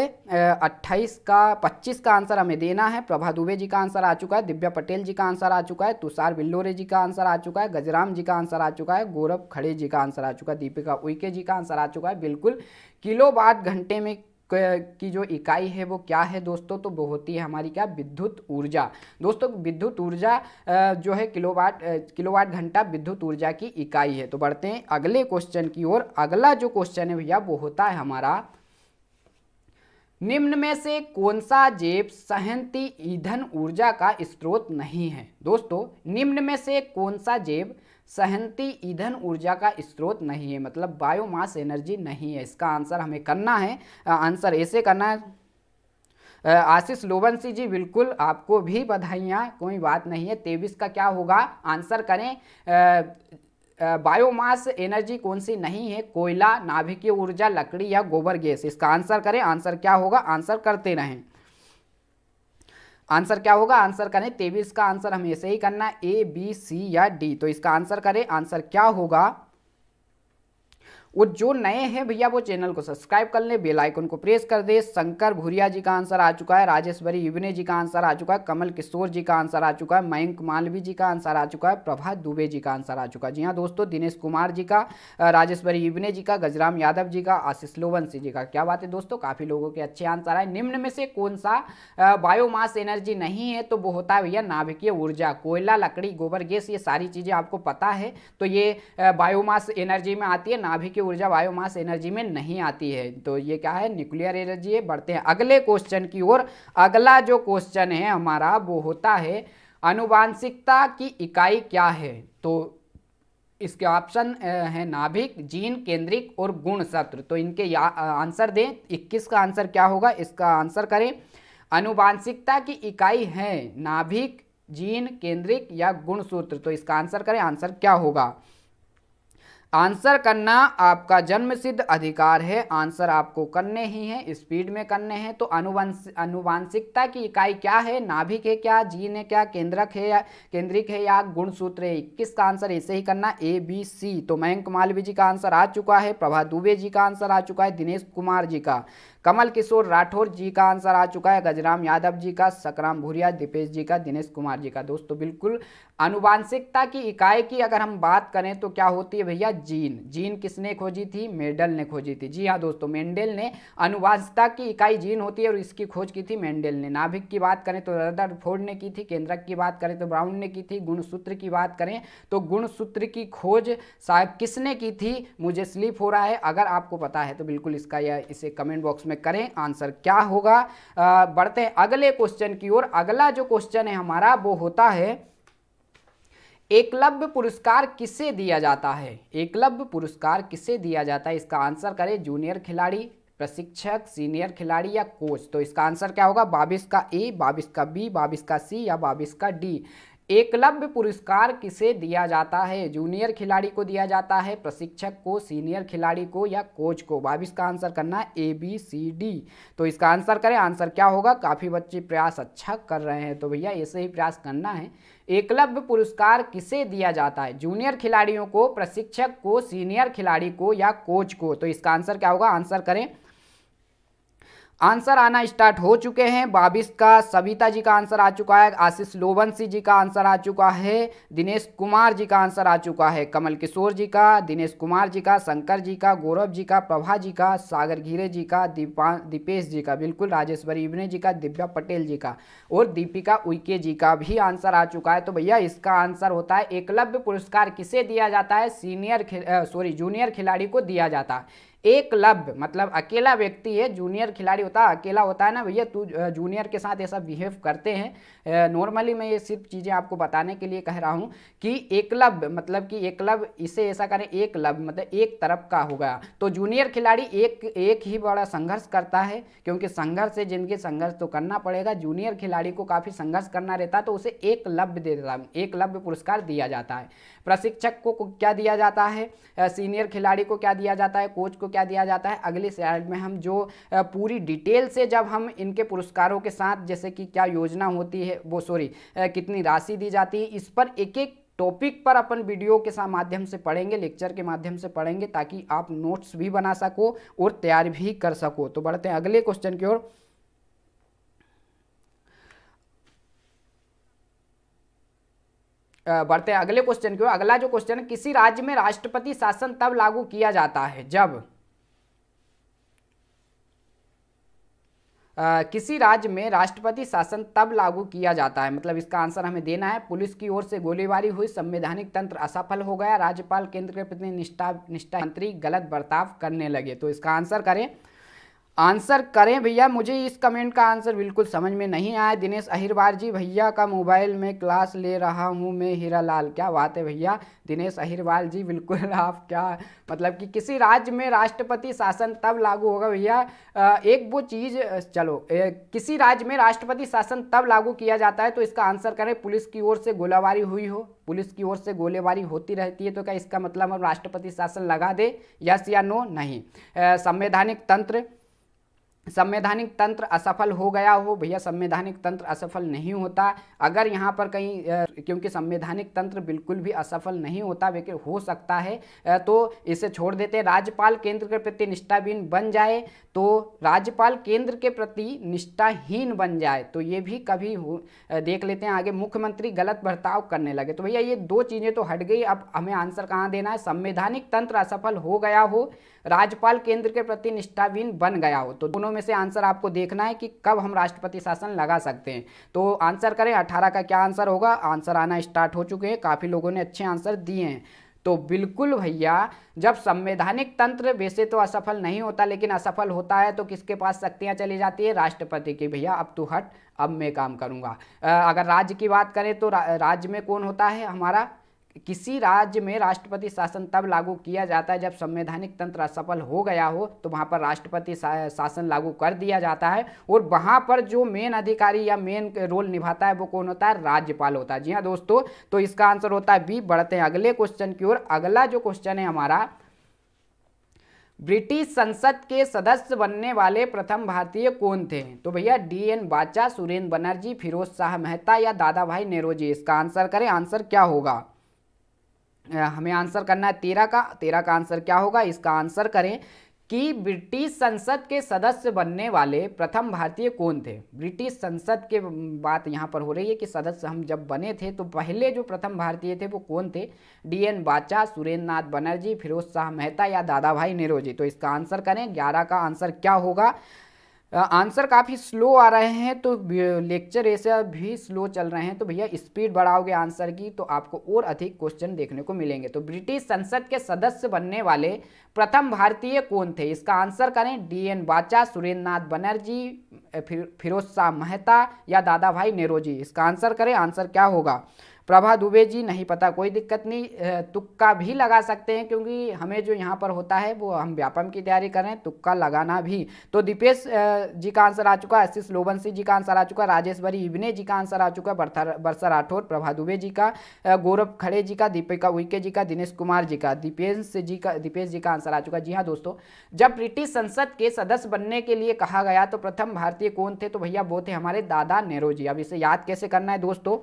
अट्ठाईस का पच्चीस का आंसर हमें देना है प्रभा दुबे जी का आंसर आ चुका है दिव्या पटेल जी का आंसर आ चुका है तुषार बिल्लोरे जी का आंसर आ चुका है गजराम जी का आंसर आ चुका है गौरव खड़े जी का आंसर आ चुका है दीपिका उइके जी का आंसर आ चुका है बिल्कुल किलो घंटे में की जो इकाई है वो क्या है दोस्तों तो वो होती है हमारी क्या विद्युत ऊर्जा दोस्तों विद्युत ऊर्जा जो है किलोवाट किलोवाट घंटा विद्युत ऊर्जा की इकाई है तो बढ़ते हैं अगले क्वेश्चन की ओर अगला जो क्वेश्चन है भैया वो होता है हमारा निम्न में से कौन सा जेब सहनती ईंधन ऊर्जा का स्रोत नहीं है दोस्तों निम्न में से कौन सा जेब सहनती ईंधन ऊर्जा का स्रोत नहीं है मतलब बायोमास एनर्जी नहीं है इसका आंसर हमें करना है आंसर ऐसे करना है आशीष लोवंशी जी बिल्कुल आपको भी बधाइयाँ कोई बात नहीं है तेईस का क्या होगा आंसर करें बायोमास एनर्जी कौन सी नहीं है कोयला नाभिकीय ऊर्जा लकड़ी या गोबर गैस इसका आंसर करें आंसर क्या होगा आंसर करते रहें आंसर क्या होगा आंसर करें तेवीस का आंसर हमें ऐसे ही करना ए बी सी या डी तो इसका आंसर करें आंसर क्या होगा वो जो नए हैं भैया वो चैनल को सब्सक्राइब कर लें बेल आइकन को प्रेस कर दें शंकर भूरिया जी का आंसर आ चुका है राजेश्वरी युवने जी का आंसर आ चुका है कमल किशोर जी का आंसर आ चुका है मयंक मालवी जी का आंसर आ चुका है प्रभा दुबे जी का आंसर आ चुका है जी हाँ दोस्तों दिनेश कुमार जी का राजेश्वरी युवने जी का गजराम यादव जी का आशीष लोवंशी जी का क्या बात है दोस्तों काफ़ी लोगों के अच्छे आंसर आए निम्न में से कौन सा बायोमास एनर्जी नहीं है तो वो होता है भैया नाभिकीय ऊर्जा कोयला लकड़ी गोबर गैस ये सारी चीज़ें आपको पता है तो ये बायोमास एनर्जी में आती है नाभिकीय ऊर्जा बायोमास एनर्जी में नहीं आती है तो ये क्या है न्यूक्लियर एनर्जी है बढ़ते हैं अगले क्वेश्चन की ओर अगला जो क्वेश्चन है हमारा वो होता है अनुवांशिकता की इकाई क्या है तो इसके ऑप्शन है नाभिक जीन केंद्रिक और गुण सत्र तो इनके आंसर दें इक्कीस का आंसर क्या होगा इसका आंसर करें अनुवांशिकता की इकाई है नाभिक जीन केंद्रिक या गुण सूत्र तो इसका आंसर करें आंसर क्या होगा आंसर करना आपका जन्मसिद्ध अधिकार है आंसर आपको करने ही हैं स्पीड में करने हैं तो अनुवंश अनुवांशिकता की इकाई क्या है नाभिक है क्या जीन है क्या केंद्रक है या केंद्रिक है या गुणसूत्र है इक्कीस का आंसर ऐसे ही करना ए बी सी तो मयंक मालवी जी का आंसर आ चुका है प्रभा दुबे जी का आंसर आ चुका है दिनेश कुमार जी का कमल किशोर राठौर जी का आंसर आ चुका है गजराम यादव जी का सकराम भूरिया दीपेश जी का दिनेश कुमार जी का दोस्तों बिल्कुल अनुवांशिकता की इकाई की अगर हम बात करें तो क्या होती है भैया जीन जीन किसने खोजी थी मेंडल ने खोजी थी जी हाँ दोस्तों मेंडल ने अनुवांशिकता की इकाई जीन होती है और इसकी खोज की थी मेंडल ने नाभिक की बात करें तो रदर फोर्ड ने की थी केंद्रक की बात करें तो ब्राउन ने की थी गुणसूत्र की बात करें तो गुणसूत्र की खोज साहब किसने की थी मुझे स्लिप हो रहा है अगर आपको पता है तो बिल्कुल इसका या इसे कमेंट बॉक्स में करें आंसर क्या होगा बढ़ते हैं अगले क्वेश्चन की ओर अगला जो क्वेश्चन है हमारा वो होता है एकलव्य पुरस्कार किसे दिया जाता है एकलव्य पुरस्कार किसे दिया जाता है इसका आंसर करें जूनियर खिलाड़ी प्रशिक्षक सीनियर खिलाड़ी या कोच तो इसका आंसर क्या होगा बाबिस का ए बाबिस का बी बाबिस का सी या बाबिस का डी एकलव्य पुरस्कार किसे दिया जाता है जूनियर खिलाड़ी को दिया जाता है प्रशिक्षक को सीनियर खिलाड़ी को या कोच को अब इसका आंसर करना है ए बी सी डी तो इसका आंसर करें आंसर क्या होगा काफ़ी बच्चे प्रयास अच्छा कर रहे हैं तो भैया ऐसे ही प्रयास करना है एकलव्य पुरस्कार किसे दिया जाता है जूनियर खिलाड़ियों को प्रशिक्षक को सीनियर खिलाड़ी को या कोच को तो इसका आंसर क्या होगा आंसर करें आंसर आना स्टार्ट हो चुके हैं बाबिस का सविता जी का आंसर आ चुका है आशीष लोवंशी जी का आंसर आ चुका है दिनेश कुमार जी का आंसर आ चुका है कमल किशोर जी का दिनेश कुमार जी का शंकर जी का गौरव जी का प्रभा जी का सागर घीरे जी का दीपा दीपेश जी का बिल्कुल राजेश्वरी इवने जी का दिव्या पटेल जी का और दीपिका उइके जी का भी आंसर आ चुका है तो भैया इसका आंसर होता है एकलव्य पुरस्कार किसे दिया जाता है सीनियर सॉरी जूनियर खिलाड़ी को दिया जाता है एक लव्य मतलब अकेला व्यक्ति है जूनियर खिलाड़ी होता है अकेला होता है ना भैया तू जूनियर के साथ ये सब बिहेव करते हैं नॉर्मली मैं ये सिर्फ चीज़ें आपको बताने के लिए कह रहा हूँ कि एकलव्य मतलब कि एकलव्य इसे ऐसा करें एकलव्य मतलब एक तरफ का होगा तो जूनियर खिलाड़ी एक एक ही बड़ा संघर्ष करता है क्योंकि संघर्ष से जिनके संघर्ष तो करना पड़ेगा जूनियर खिलाड़ी को काफ़ी संघर्ष करना रहता है तो उसे एक लव्य दे देता एक लव्य पुरस्कार दिया जाता है प्रशिक्षक को क्या दिया जाता है सीनियर खिलाड़ी को क्या दिया जाता है कोच को क्या दिया जाता है अगली स्लाइड में हम जो पूरी डिटेल से जब हम इनके पुरस्कारों के साथ जैसे कि क्या योजना होती है वो सॉरी कितनी राशि दी जाती है इस पर एक एक टॉपिक पर अपन वीडियो के साथ माध्यम से पढ़ेंगे लेक्चर के माध्यम से पढ़ेंगे ताकि आप नोट्स भी बना सको और तैयार भी कर सको तो बढ़ते हैं अगले क्वेश्चन की ओर बढ़ते हैं अगले क्वेश्चन की ओर अगला जो क्वेश्चन है किसी राज्य में राष्ट्रपति शासन तब लागू किया जाता है जब आ, किसी राज्य में राष्ट्रपति शासन तब लागू किया जाता है मतलब इसका आंसर हमें देना है पुलिस की ओर से गोलीबारी हुई संवैधानिक तंत्र असफल हो गया राज्यपाल केंद्र के प्रति निष्ठा निष्ठा मंत्री गलत बर्ताव करने लगे तो इसका आंसर करें आंसर करें भैया मुझे इस कमेंट का आंसर बिल्कुल समझ में नहीं आया दिनेश अहिरवार जी भैया का मोबाइल में क्लास ले रहा हूँ मैं हीरा लाल क्या बात है भैया दिनेश अहिरवाल जी बिल्कुल आप क्या मतलब कि किसी राज्य में राष्ट्रपति शासन तब लागू होगा भैया एक वो चीज़ चलो ए, किसी राज्य में राष्ट्रपति शासन तब लागू किया जाता है तो इसका आंसर करें पुलिस की ओर से गोलाबारी हुई हो पुलिस की ओर से गोलीबारी होती रहती है तो क्या इसका मतलब हम राष्ट्रपति शासन लगा दे यस या नो नहीं संवैधानिक तंत्र संवैधानिक तंत्र असफल हो गया हो भैया संवैधानिक तंत्र असफल नहीं होता अगर यहाँ पर कहीं क्योंकि संवैधानिक तंत्र बिल्कुल भी असफल नहीं होता वे हो सकता है तो इसे छोड़ देते राज्यपाल केंद्र के प्रति निष्ठाहीन बन जाए तो राज्यपाल केंद्र के प्रति निष्ठाहीन बन जाए तो ये भी कभी देख लेते हैं आगे मुख्यमंत्री गलत बर्ताव करने लगे तो भैया ये दो चीज़ें तो हट गई अब हमें आंसर कहाँ देना है संवैधानिक तंत्र असफल हो गया हो राज्यपाल केंद्र के प्रति निष्ठाहीन बन गया हो तो दोनों में से आंसर आपको देखना है कि कब हम राष्ट्रपति शासन लगा सकते हैं तो आंसर करें अठारह का क्या आंसर होगा आंसर आना स्टार्ट हो चुके हैं काफ़ी लोगों ने अच्छे आंसर दिए हैं तो बिल्कुल भैया जब संवैधानिक तंत्र वैसे तो असफल नहीं होता लेकिन असफल होता है तो किसके पास शक्तियाँ चली जाती है राष्ट्रपति की भैया अब तू तो हट अब मैं काम करूँगा अगर राज्य की बात करें तो रा, राज्य में कौन होता है हमारा किसी राज्य में राष्ट्रपति शासन तब लागू किया जाता है जब संवैधानिक तंत्र असफल हो गया हो तो वहाँ पर राष्ट्रपति शासन लागू कर दिया जाता है और वहाँ पर जो मेन अधिकारी या मेन रोल निभाता है वो कौन होता है राज्यपाल होता है जी हाँ दोस्तों तो इसका आंसर होता है बी बढ़ते हैं अगले क्वेश्चन की ओर अगला जो क्वेश्चन है हमारा ब्रिटिश संसद के सदस्य बनने वाले प्रथम भारतीय कौन थे तो भैया डी एन बाचा सुरेंद्र बनर्जी फिरोज शाह मेहता या दादा भाई नेहरू जी इसका आंसर करें आंसर क्या होगा हमें आंसर करना है तेरह का तेरह का आंसर क्या होगा इसका आंसर करें कि ब्रिटिश संसद के सदस्य बनने वाले प्रथम भारतीय कौन थे ब्रिटिश संसद के बात यहाँ पर हो रही है कि सदस्य हम जब बने थे तो पहले जो प्रथम भारतीय थे वो कौन थे डी एन बाचा सुरेंद्र नाथ बनर्जी फिरोज शाह मेहता या दादा भाई नेहरोजी तो इसका आंसर करें ग्यारह का आंसर क्या होगा आंसर काफ़ी स्लो आ रहे हैं तो लेक्चर ऐसे भी स्लो चल रहे हैं तो भैया स्पीड बढ़ाओगे आंसर की तो आपको और अधिक क्वेश्चन देखने को मिलेंगे तो ब्रिटिश संसद के सदस्य बनने वाले प्रथम भारतीय कौन थे इसका आंसर करें डी एन बाचा सुरेंद्र नाथ बनर्जी फिर फिरोज शाह मेहता या दादा भाई नेहरू जी इसका आंसर करें आंसर क्या होगा प्रभा दुबे जी नहीं पता कोई दिक्कत नहीं तुक्का भी लगा सकते हैं क्योंकि हमें जो यहाँ पर होता है वो हम व्यापम की तैयारी कर रहे हैं तुक्का लगाना भी तो दीपेश जी का आंसर आ चुका आशीष लोबंसी जी का आंसर आ चुका राजेश्वरी इवने जी का आंसर आ चुका बरसा राठौर प्रभा दुबे जी का गौरव खड़े जी का दीपिका उइके जी का दिनेश कुमार जी का दीपेश जी का दीपेश जी का आंसर आ चुका जी हाँ दोस्तों जब ब्रिटिश संसद के सदस्य बनने के लिए कहा गया तो प्रथम भारतीय कौन थे तो भैया वो थे हमारे दादा नेहरू जी अब इसे याद कैसे करना है दोस्तों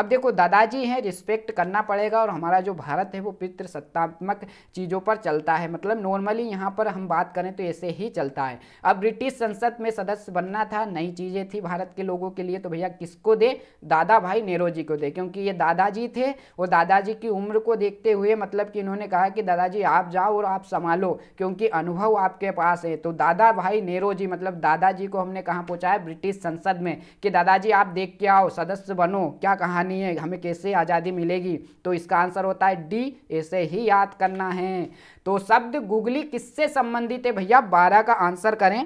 अब देखो दादाजी हैं रिस्पेक्ट करना पड़ेगा और हमारा जो भारत है वो पितृसत्तात्मक चीज़ों पर चलता है मतलब नॉर्मली यहाँ पर हम बात करें तो ऐसे ही चलता है अब ब्रिटिश संसद में सदस्य बनना था नई चीज़ें थी भारत के लोगों के लिए तो भैया किसको दे दादा भाई नेहरू जी को दे क्योंकि ये दादाजी थे और दादाजी की उम्र को देखते हुए मतलब कि इन्होंने कहा कि दादाजी आप जाओ और आप संभालो क्योंकि अनुभव आपके पास है तो दादा भाई नेहरू जी मतलब दादाजी को हमने कहाँ पहुँचा है ब्रिटिश संसद में कि दादाजी आप देख के आओ सदस्य बनो क्या कहानी जानी है हमें कैसे आज़ादी मिलेगी तो इसका आंसर होता है डी ऐसे ही याद करना है तो शब्द गुगली किससे संबंधित है भैया बारह का आंसर करें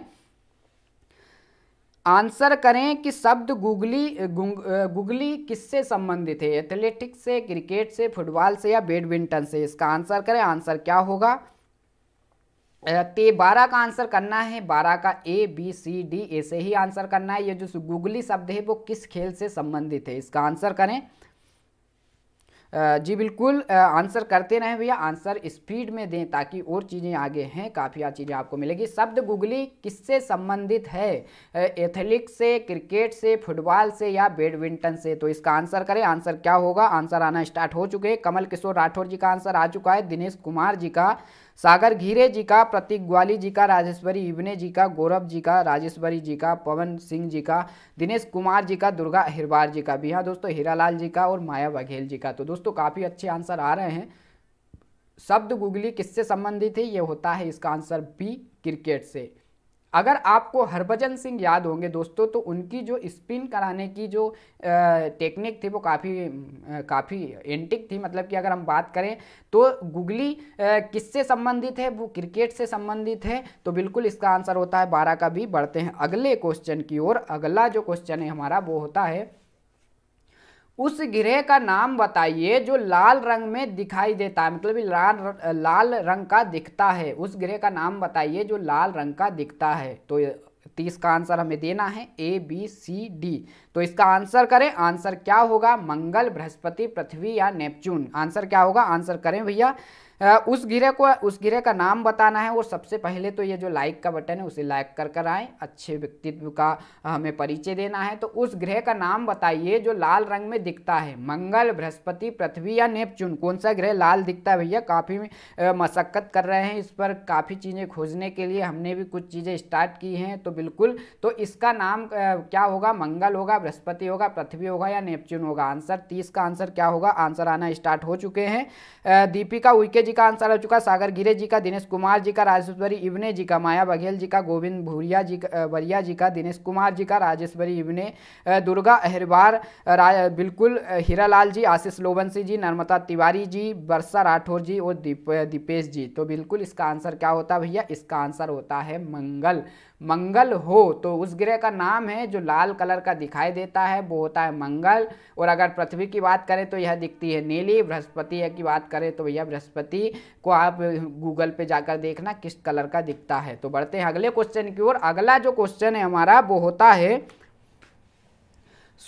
आंसर करें कि शब्द गुगली गुगली किससे संबंधित है एथलेटिक्स से क्रिकेट से फुटबॉल से या बैडमिंटन से इसका आंसर करें आंसर क्या होगा ते बारह का आंसर करना है बारह का ए बी सी डी ऐसे ही आंसर करना है ये जो गुगली शब्द है वो किस खेल से संबंधित है इसका आंसर करें जी बिल्कुल आंसर करते रहें भैया आंसर स्पीड में दें ताकि और चीज़ें आगे हैं काफ़ी चीज़ें आपको मिलेगी शब्द गुगली किससे संबंधित है एथलिक से क्रिकेट से फुटबॉल से या बैडमिंटन से तो इसका आंसर करें आंसर क्या होगा आंसर आना स्टार्ट हो चुके हैं कमल किशोर राठौर जी का आंसर आ चुका है दिनेश कुमार जी का सागर घीरे जी का प्रतीक ग्वाली जी का राजेश्वरी इबने जी का गौरव जी का राजेश्वरी जी का पवन सिंह जी का दिनेश कुमार जी का दुर्गा हिरवार जी का भी हाँ दोस्तों हीरालाल जी का और माया बघेल जी का तो दोस्तों काफ़ी अच्छे आंसर आ रहे हैं शब्द गुगली किससे संबंधित है ये होता है इसका आंसर बी क्रिकेट से अगर आपको हरभजन सिंह याद होंगे दोस्तों तो उनकी जो स्पिन कराने की जो टेक्निक थी वो काफ़ी काफ़ी एंटिक थी मतलब कि अगर हम बात करें तो गुगली किससे संबंधित है वो क्रिकेट से संबंधित है तो बिल्कुल इसका आंसर होता है बारह का भी बढ़ते हैं अगले क्वेश्चन की ओर अगला जो क्वेश्चन है हमारा वो होता है उस ग्रह का नाम बताइए जो लाल रंग में दिखाई देता है मतलब लाल लाल रंग का दिखता है उस ग्रह का नाम बताइए जो लाल रंग का दिखता है तो तीस का आंसर हमें देना है ए बी सी डी तो इसका आंसर करें आंसर क्या होगा मंगल बृहस्पति पृथ्वी या नेपच्यून आंसर क्या होगा आंसर करें भैया उस गिरे को उस गिरे का नाम बताना है और सबसे पहले तो ये जो लाइक का बटन है उसे लाइक कर कर आए अच्छे व्यक्तित्व का हमें परिचय देना है तो उस ग्रह का नाम बताइए जो लाल रंग में दिखता है मंगल बृहस्पति पृथ्वी या नेपचून कौन सा ग्रह लाल दिखता है भैया काफ़ी मशक्क़त कर रहे हैं इस पर काफ़ी चीज़ें खोजने के लिए हमने भी कुछ चीज़ें स्टार्ट की हैं तो बिल्कुल तो इसका नाम क्या होगा मंगल होगा बृहस्पति होगा पृथ्वी होगा या नेपच्यून होगा आंसर तीस का आंसर क्या होगा आंसर आना स्टार्ट हो चुके हैं दीपिका उइके जी का आंसर आ चुका सागर गिरे जी का दिनेश कुमार जी का राजेश्वरी इवने जी का माया बघेल जी का गोविंद भूरिया जी का बरिया जी का दिनेश कुमार जी का राजेश्वरी इवने दुर्गा अहरवार बिल्कुल हीरालाल जी आशीष लोबंसी जी नर्मदा तिवारी जी वर्षा राठौर जी और दीपेश जी तो बिल्कुल इसका आंसर क्या होता है भैया इसका आंसर होता है मंगल मंगल हो तो उस ग्रह का नाम है जो लाल कलर का दिखाई देता है वो होता है मंगल और अगर पृथ्वी की बात करें तो यह दिखती है नीली बृहस्पति की बात करें तो भैया बृहस्पति को आप गूगल पे जाकर देखना किस कलर का दिखता है तो बढ़ते हैं अगले क्वेश्चन की ओर अगला जो क्वेश्चन है हमारा वो होता है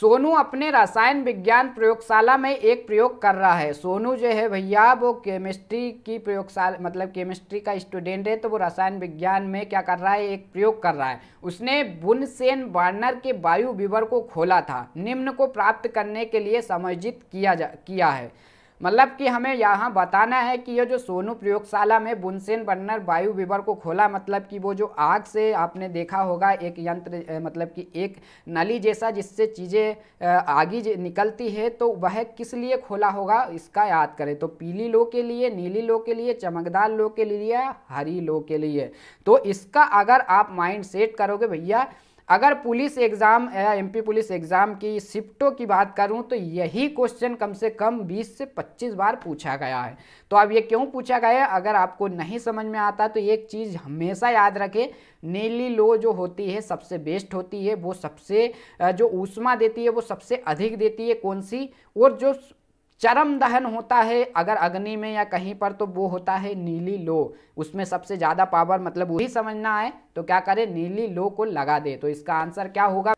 सोनू अपने रसायन विज्ञान प्रयोगशाला में एक प्रयोग कर रहा है सोनू जो है भैया वो केमिस्ट्री की प्रयोगशाला मतलब केमिस्ट्री का स्टूडेंट है तो वो रसायन विज्ञान में क्या कर रहा है एक प्रयोग कर रहा है उसने बुनसेन वार्नर के वायु विवर को खोला था निम्न को प्राप्त करने के लिए समायोजित किया जा किया है मतलब कि हमें यहाँ बताना है कि ये जो सोनू प्रयोगशाला में बुनसेन बर्नर वायु विवर को खोला मतलब कि वो जो आग से आपने देखा होगा एक यंत्र मतलब कि एक नली जैसा जिससे चीज़ें आगे निकलती है तो वह किस लिए खोला होगा इसका याद करें तो पीली लो के लिए नीली लो के लिए चमकदार लो के लिए हरी लो के लिए तो इसका अगर आप माइंड सेट करोगे भैया अगर पुलिस एग्ज़ाम या एमपी पुलिस एग्ज़ाम की शिफ्टों की बात करूं तो यही क्वेश्चन कम से कम 20 से 25 बार पूछा गया है तो अब ये क्यों पूछा गया है अगर आपको नहीं समझ में आता तो एक चीज़ हमेशा याद रखें नीली लो जो होती है सबसे बेस्ट होती है वो सबसे जो ऊष्मा देती है वो सबसे अधिक देती है कौन सी और जो चरम दहन होता है अगर अग्नि में या कहीं पर तो वो होता है नीली लो उसमें सबसे ज़्यादा पावर मतलब वही समझना है तो क्या करें नीली लो को लगा दे तो इसका आंसर क्या होगा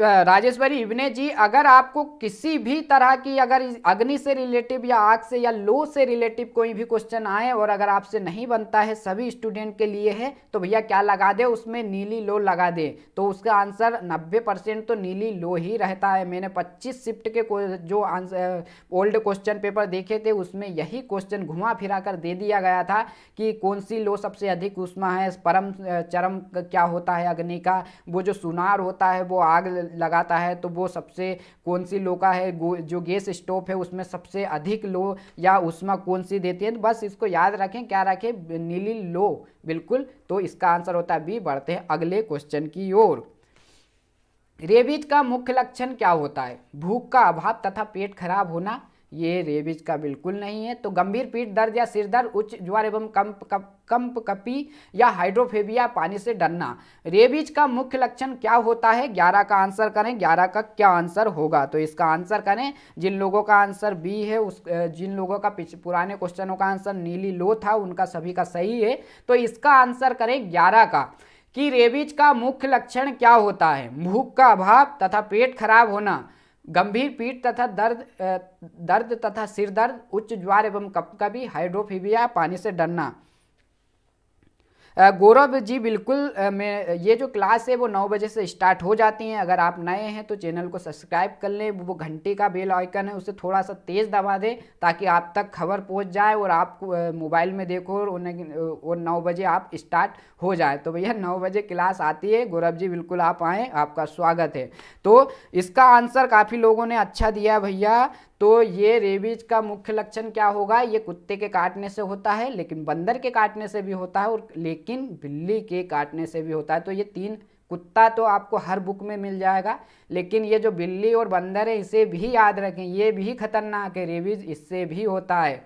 राजेश्वरी इवने जी अगर आपको किसी भी तरह की अगर अग्नि से रिलेटिव या आग से या लो से रिलेटिव कोई भी क्वेश्चन आए और अगर आपसे नहीं बनता है सभी स्टूडेंट के लिए है तो भैया क्या लगा दे उसमें नीली लो लगा दे तो उसका आंसर 90 परसेंट तो नीली लो ही रहता है मैंने 25 शिफ्ट के जो आंसर ओल्ड क्वेश्चन पेपर देखे थे उसमें यही क्वेश्चन घुमा फिरा कर दे दिया गया था कि कौन सी लो सबसे अधिक उष्मा है परम चरम क्या होता है अग्नि का वो जो सुनार होता है वो आग लगाता है तो वो सबसे कौन सी लो का है जो गैस स्टोव है उसमें सबसे अधिक लो या उष्मा कौन सी देती है तो बस इसको याद रखें क्या रखें नीली लो बिल्कुल तो इसका आंसर होता है बी बढ़ते हैं अगले क्वेश्चन की ओर रेबीज का मुख्य लक्षण क्या होता है भूख का अभाव तथा पेट खराब होना ये रेबीज का बिल्कुल नहीं है तो गंभीर पीठ दर्द या सिर दर्द उच्च ज्वार एवं कंप कप कंप कपी या हाइड्रोफेबिया पानी से डरना रेबीज का मुख्य लक्षण क्या होता है ग्यारह का आंसर करें ग्यारह का क्या आंसर होगा तो इसका आंसर करें जिन लोगों का आंसर बी है उस जिन लोगों का पुराने क्वेश्चनों का आंसर नीली लो था उनका सभी का सही है तो इसका आंसर करें ग्यारह का कि रेबीज का मुख्य लक्षण क्या होता है भूख का अभाव तथा पेट खराब होना गंभीर पीठ तथा दर्द दर्द तथा सिर दर्द उच्च ज्वार एवं कपकपी हाइड्रोफीबिया पानी से डरना गौरव जी बिल्कुल मैं ये जो क्लास है वो नौ बजे से स्टार्ट हो जाती हैं अगर आप नए हैं तो चैनल को सब्सक्राइब कर लें वो घंटे का बेल आइकन है उसे थोड़ा सा तेज़ दबा दें ताकि आप तक खबर पहुंच जाए और आप मोबाइल में देखो और उन्हें और नौ बजे आप स्टार्ट हो जाए तो भैया नौ बजे क्लास आती है गौरव जी बिल्कुल आप आएँ आपका स्वागत है तो इसका आंसर काफ़ी लोगों ने अच्छा दिया भैया तो ये रेबीज का मुख्य लक्षण क्या होगा ये कुत्ते के काटने से होता है लेकिन बंदर के काटने से भी होता है और लेकिन बिल्ली के काटने से भी होता है तो ये तीन कुत्ता तो आपको हर बुक में मिल जाएगा लेकिन ये जो बिल्ली और बंदर है इसे भी याद रखें ये भी खतरनाक है रेबीज इससे भी होता है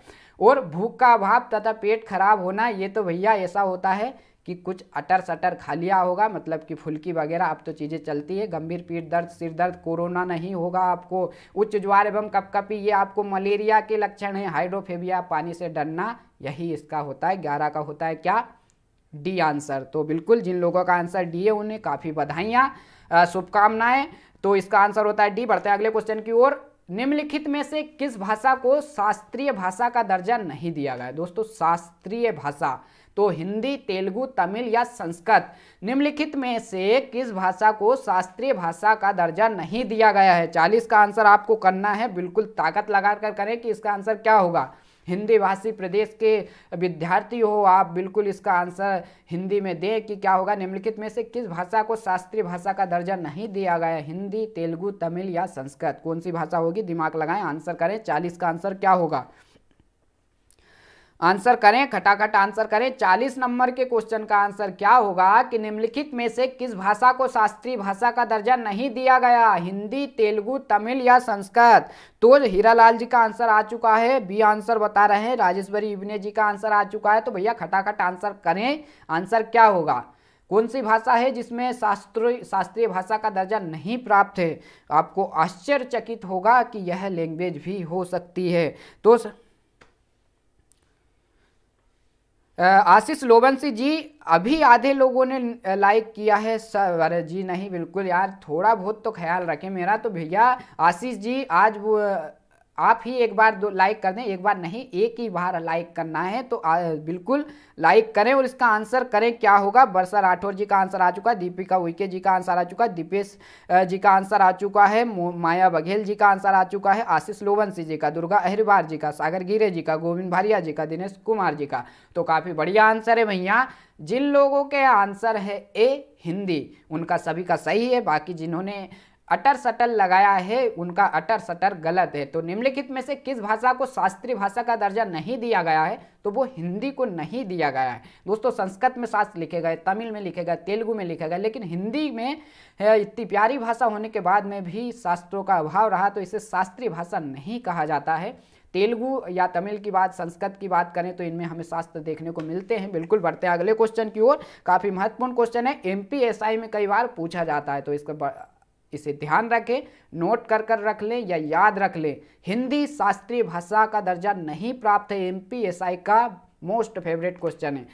और भूख का अभाव तथा पेट खराब होना ये तो भैया ऐसा होता है कि कुछ अटर सटर खा लिया होगा मतलब कि फुल्की वगैरह अब तो चीज़ें चलती है गंभीर पीठ दर्द सिर दर्द कोरोना नहीं होगा आपको उच्च ज्वार एवं कपकपी ये आपको मलेरिया के लक्षण है हाइड्रोफेबिया पानी से डरना यही इसका होता है ग्यारह का होता है क्या डी आंसर तो बिल्कुल जिन लोगों का आंसर डी है उन्हें काफ़ी बधाइयाँ शुभकामनाएं तो इसका आंसर होता है डी बढ़ते हैं अगले क्वेश्चन की ओर निम्नलिखित में से किस भाषा को शास्त्रीय भाषा का दर्जा नहीं दिया गया दोस्तों शास्त्रीय भाषा तो हिंदी तेलुगु तमिल या संस्कृत निम्नलिखित में से किस भाषा को शास्त्रीय भाषा का दर्जा नहीं दिया गया है चालीस का आंसर आपको करना है बिल्कुल ताकत लगा कर करें कि इसका आंसर क्या होगा हिंदी भाषी प्रदेश के विद्यार्थी हो आप बिल्कुल इसका आंसर हिंदी में दें कि क्या होगा निम्नलिखित में से किस भाषा को शास्त्रीय भाषा का दर्जा नहीं दिया गया हिंदी तेलुगु तमिल या संस्कृत कौन सी भाषा होगी दिमाग लगाएं आंसर करें चालीस का आंसर क्या होगा आंसर करें खटाखट आंसर करें 40 नंबर के क्वेश्चन का आंसर क्या होगा कि निम्नलिखित में से किस भाषा को शास्त्रीय भाषा का दर्जा नहीं दिया गया हिंदी तेलुगु तमिल या संस्कृत तो हीरालाल जी का आंसर आ चुका है बी आंसर बता रहे हैं राजेश्वरी इवने जी का आंसर आ चुका है तो भैया खटाखट आंसर करें आंसर क्या होगा कौन सी भाषा है जिसमें शास्त्रीय शास्त्रीय भाषा का दर्जा नहीं प्राप्त है आपको आश्चर्यचकित होगा कि यह लैंग्वेज भी हो सकती है तो आशीष लोबंसी जी अभी आधे लोगों ने लाइक किया है सर जी नहीं बिल्कुल यार थोड़ा बहुत तो ख्याल रखें मेरा तो भैया आशीष जी आज वो आप ही एक बार दो लाइक कर दें एक बार नहीं एक ही बार लाइक करना है तो आ, बिल्कुल लाइक करें और इसका आंसर करें क्या होगा वर्षा राठौर जी का आंसर आ चुका है दीपिका उइके जी का आंसर आ चुका है दीपेश जी का आंसर आ चुका है माया बघेल जी का आंसर आ चुका है आशीष लोवंशी जी का दुर्गा अहिरवार जी का सागर गिरे जी का गोविंद भारिया जी का दिनेश कुमार जी का तो काफ़ी बढ़िया आंसर है भैया जिन लोगों के आंसर है ए हिंदी उनका सभी का सही है बाकी जिन्होंने अटर सटर लगाया है उनका अटर सटर गलत है तो निम्नलिखित में से किस भाषा को शास्त्रीय भाषा का दर्जा नहीं दिया गया है तो वो हिंदी को नहीं दिया गया है दोस्तों संस्कृत में शास्त्र लिखे गए तमिल में लिखे गए तेलुगु में लिखे गए लेकिन हिंदी में इतनी प्यारी भाषा होने के बाद में भी शास्त्रों का अभाव रहा तो इसे शास्त्रीय भाषा नहीं कहा जाता है तेलुगु या तमिल की बात संस्कृत की बात करें तो इनमें हमें शास्त्र देखने को मिलते हैं बिल्कुल बढ़ते हैं अगले क्वेश्चन की ओर काफ़ी महत्वपूर्ण क्वेश्चन है एमपीएसआई में कई बार पूछा जाता है तो इसका इसे ध्यान रखें नोट कर कर रख लें या याद रख लें हिंदी शास्त्रीय भाषा का दर्जा नहीं प्राप्त है एमपीएसआई का मोस्ट फेवरेट क्वेश्चन है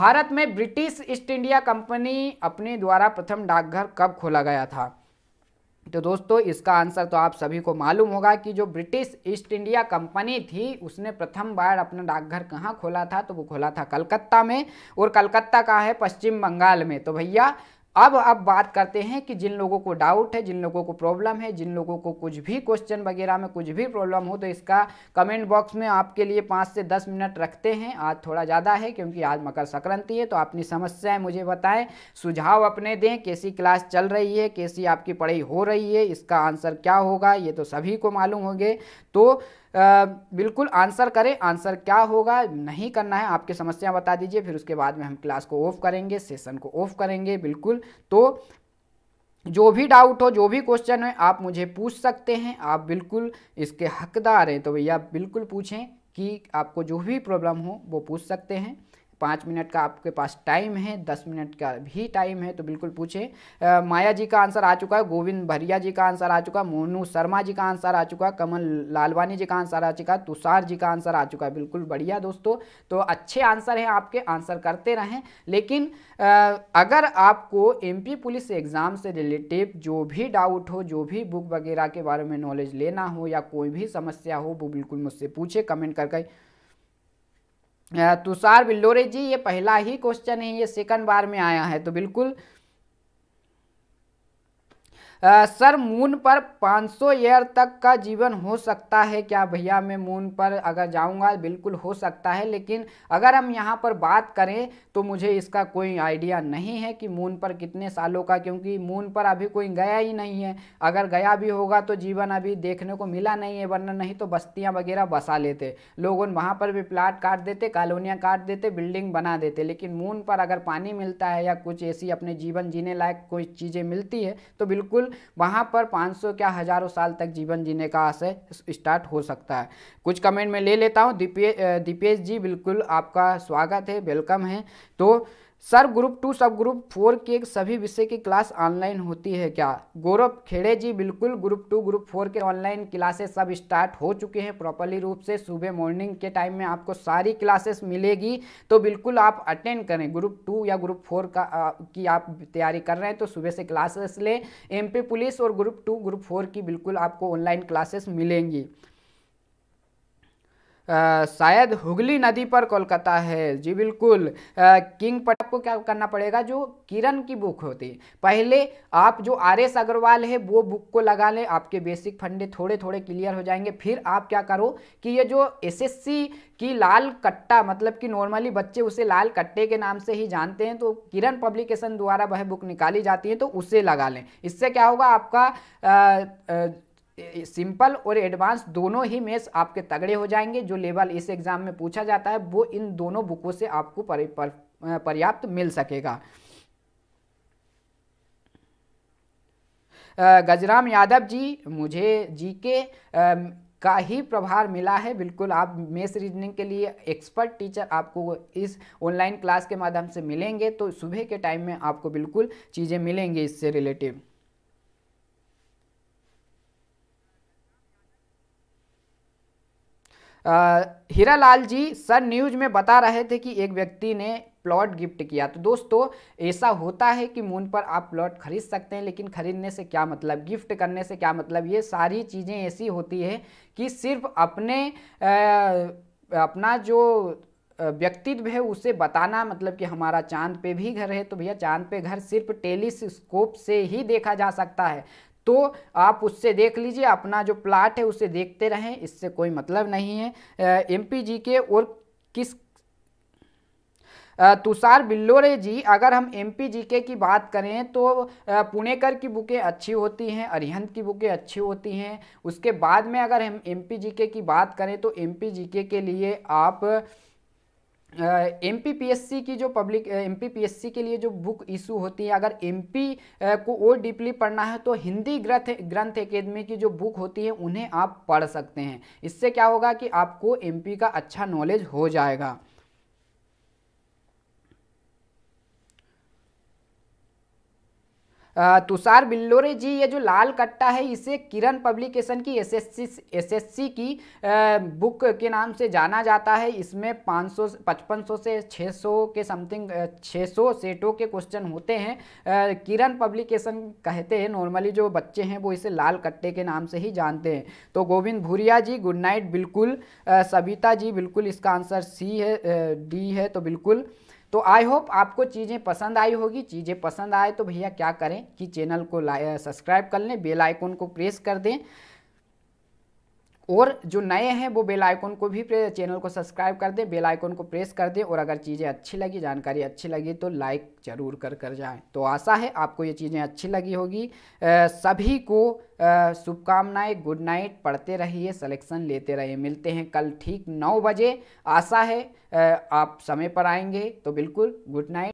भारत में ब्रिटिश ईस्ट इंडिया कंपनी अपने द्वारा प्रथम डाकघर कब खोला गया था तो दोस्तों इसका आंसर तो आप सभी को मालूम होगा कि जो ब्रिटिश ईस्ट इंडिया कंपनी थी उसने प्रथम बार अपना डाकघर कहाँ खोला था तो वो खोला था कलकत्ता में और कलकत्ता कहाँ है पश्चिम बंगाल में तो भैया अब अब बात करते हैं कि जिन लोगों को डाउट है जिन लोगों को प्रॉब्लम है जिन लोगों को कुछ भी क्वेश्चन वगैरह में कुछ भी प्रॉब्लम हो तो इसका कमेंट बॉक्स में आपके लिए पाँच से दस मिनट रखते हैं आज थोड़ा ज़्यादा है क्योंकि आज मकर संक्रांति है तो अपनी समस्याएं मुझे बताएं सुझाव अपने दें कैसी क्लास चल रही है कैसी आपकी पढ़ाई हो रही है इसका आंसर क्या होगा ये तो सभी को मालूम होंगे तो बिल्कुल आंसर करें आंसर क्या होगा नहीं करना है आपकी समस्या बता दीजिए फिर उसके बाद में हम क्लास को ऑफ करेंगे सेशन को ऑफ करेंगे बिल्कुल तो जो भी डाउट हो जो भी क्वेश्चन है आप मुझे पूछ सकते हैं आप बिल्कुल इसके हकदार हैं तो भैया बिल्कुल पूछें कि आपको जो भी प्रॉब्लम हो वो पूछ सकते हैं पाँच मिनट का आपके पास टाइम है दस मिनट का भी टाइम है तो बिल्कुल पूछें माया जी का आंसर आ चुका है गोविंद भरिया जी का आंसर आ चुका है मोनू शर्मा जी का आंसर आ चुका है कमल लालवानी जी का आंसर आ चुका है तुषार जी का आंसर आ चुका है बिल्कुल बढ़िया दोस्तों तो अच्छे आंसर हैं आपके आंसर करते रहें लेकिन अगर आपको एम पुलिस एग्ज़ाम से रिलेटिव जो भी डाउट हो जो भी बुक वगैरह के बारे में नॉलेज लेना हो या कोई भी समस्या हो वो बिल्कुल मुझसे पूछे कमेंट करके तुषार बिल्लोरे जी ये पहला ही क्वेश्चन है ये सेकंड बार में आया है तो बिल्कुल सर मून पर 500 ईयर तक का जीवन हो सकता है क्या भैया मैं मून पर अगर जाऊंगा बिल्कुल हो सकता है लेकिन अगर हम यहाँ पर बात करें तो मुझे इसका कोई आइडिया नहीं है कि मून पर कितने सालों का क्योंकि मून पर अभी कोई गया ही नहीं है अगर गया भी होगा तो जीवन अभी देखने को मिला नहीं है वरना नहीं तो बस्तियाँ वगैरह बसा लेते लोग उन वहाँ पर भी प्लाट काट देते कॉलोनियाँ काट देते बिल्डिंग बना देते लेकिन मून पर अगर पानी मिलता है या कुछ ऐसी अपने जीवन जीने लायक कोई चीज़ें मिलती है तो बिल्कुल वहाँ पर 500 क्या हज़ारों साल तक जीवन जीने का आशय स्टार्ट हो सकता है कुछ कमेंट में ले लेता हूँ दीपे दीपेश जी बिल्कुल आपका स्वागत है वेलकम है तो सर ग्रुप टू सब ग्रुप फोर के सभी विषय की क्लास ऑनलाइन होती है क्या गौरव खेड़े जी बिल्कुल ग्रुप टू ग्रुप फोर के ऑनलाइन क्लासेस सब स्टार्ट हो चुके हैं प्रॉपरली रूप से सुबह मॉर्निंग के टाइम में आपको सारी क्लासेस मिलेगी तो बिल्कुल आप अटेंड करें ग्रुप टू या ग्रुप फोर का आ, की आप तैयारी कर रहे हैं तो सुबह से क्लासेस लें एम पुलिस और ग्रुप टू ग्रुप फोर की बिल्कुल आपको ऑनलाइन क्लासेस मिलेंगी आ, शायद हुगली नदी पर कोलकाता है जी बिल्कुल किंग पट को क्या करना पड़ेगा जो किरण की बुक होती पहले आप जो आर एस अग्रवाल है वो बुक को लगा लें आपके बेसिक फंडे थोड़े थोड़े क्लियर हो जाएंगे फिर आप क्या करो कि ये जो एसएससी की लाल कट्टा मतलब कि नॉर्मली बच्चे उसे लाल कट्टे के नाम से ही जानते हैं तो किरण पब्लिकेशन द्वारा वह बुक निकाली जाती है तो उसे लगा लें इससे क्या होगा आपका आ, सिंपल और एडवांस दोनों ही मेस आपके तगड़े हो जाएंगे जो लेवल इस एग्ज़ाम में पूछा जाता है वो इन दोनों बुकों से आपको पर्याप्त मिल सकेगा गजराम यादव जी मुझे जी के का ही प्रभार मिला है बिल्कुल आप मेस रीजनिंग के लिए एक्सपर्ट टीचर आपको इस ऑनलाइन क्लास के माध्यम से मिलेंगे तो सुबह के टाइम में आपको बिल्कुल चीज़ें मिलेंगी इससे relative Heera Lal ji sir news में बता रहे थे कि एक व्यक्ति ने प्लॉट गिफ्ट किया तो दोस्तों ऐसा होता है कि मून पर आप प्लॉट खरीद सकते हैं लेकिन खरीदने से क्या मतलब गिफ्ट करने से क्या मतलब ये सारी चीज़ें ऐसी होती है कि सिर्फ अपने आ, अपना जो व्यक्तित्व है उसे बताना मतलब कि हमारा चांद पे भी घर है तो भैया चांद पे घर सिर्फ टेलीस्कोप से ही देखा जा सकता है तो आप उससे देख लीजिए अपना जो प्लाट है उसे देखते रहें इससे कोई मतलब नहीं है एम जी के और किस तुषार बिल्लोरे जी अगर हम एम पी जी के की बात करें तो पुणेकर की बुकें अच्छी होती हैं अरिहंत की बुकें अच्छी होती हैं उसके बाद में अगर हम एम पी जी के की बात करें तो एम पी जी के लिए आप एम uh, की जो पब्लिक एम uh, के लिए जो बुक इशू होती है अगर एम uh, को और डीपली पढ़ना है तो हिंदी ग्रंथ ग्रंथ अकेदमी की जो बुक होती है उन्हें आप पढ़ सकते हैं इससे क्या होगा कि आपको एम का अच्छा नॉलेज हो जाएगा तुषार बिल्लोरे जी ये जो लाल कट्टा है इसे किरण पब्लिकेशन की एसएससी एसएससी की बुक के नाम से जाना जाता है इसमें 500 सौ से 600 के समथिंग 600 सेटों के क्वेश्चन होते हैं किरण पब्लिकेशन कहते हैं नॉर्मली जो बच्चे हैं वो इसे लाल कट्टे के नाम से ही जानते हैं तो गोविंद भूरिया जी गुड नाइट बिल्कुल सविता जी बिल्कुल इसका आंसर सी है डी है तो बिल्कुल तो आई होप आपको चीज़ें पसंद आई होगी चीज़ें पसंद आए तो भैया क्या करें कि चैनल को सब्सक्राइब कर लें बेल आइकन को प्रेस कर दें और जो नए हैं वो बेल आइकन को भी चैनल को सब्सक्राइब कर दें बेल आइकन को प्रेस कर दें और अगर चीज़ें अच्छी लगी जानकारी अच्छी लगी तो लाइक ज़रूर कर कर जाएँ तो आशा है आपको ये चीज़ें अच्छी लगी होगी सभी को शुभकामनाएं गुड नाइट पढ़ते रहिए सिलेक्शन लेते रहिए मिलते हैं कल ठीक नौ बजे आशा है आ, आप समय पर आएंगे तो बिल्कुल गुड नाइट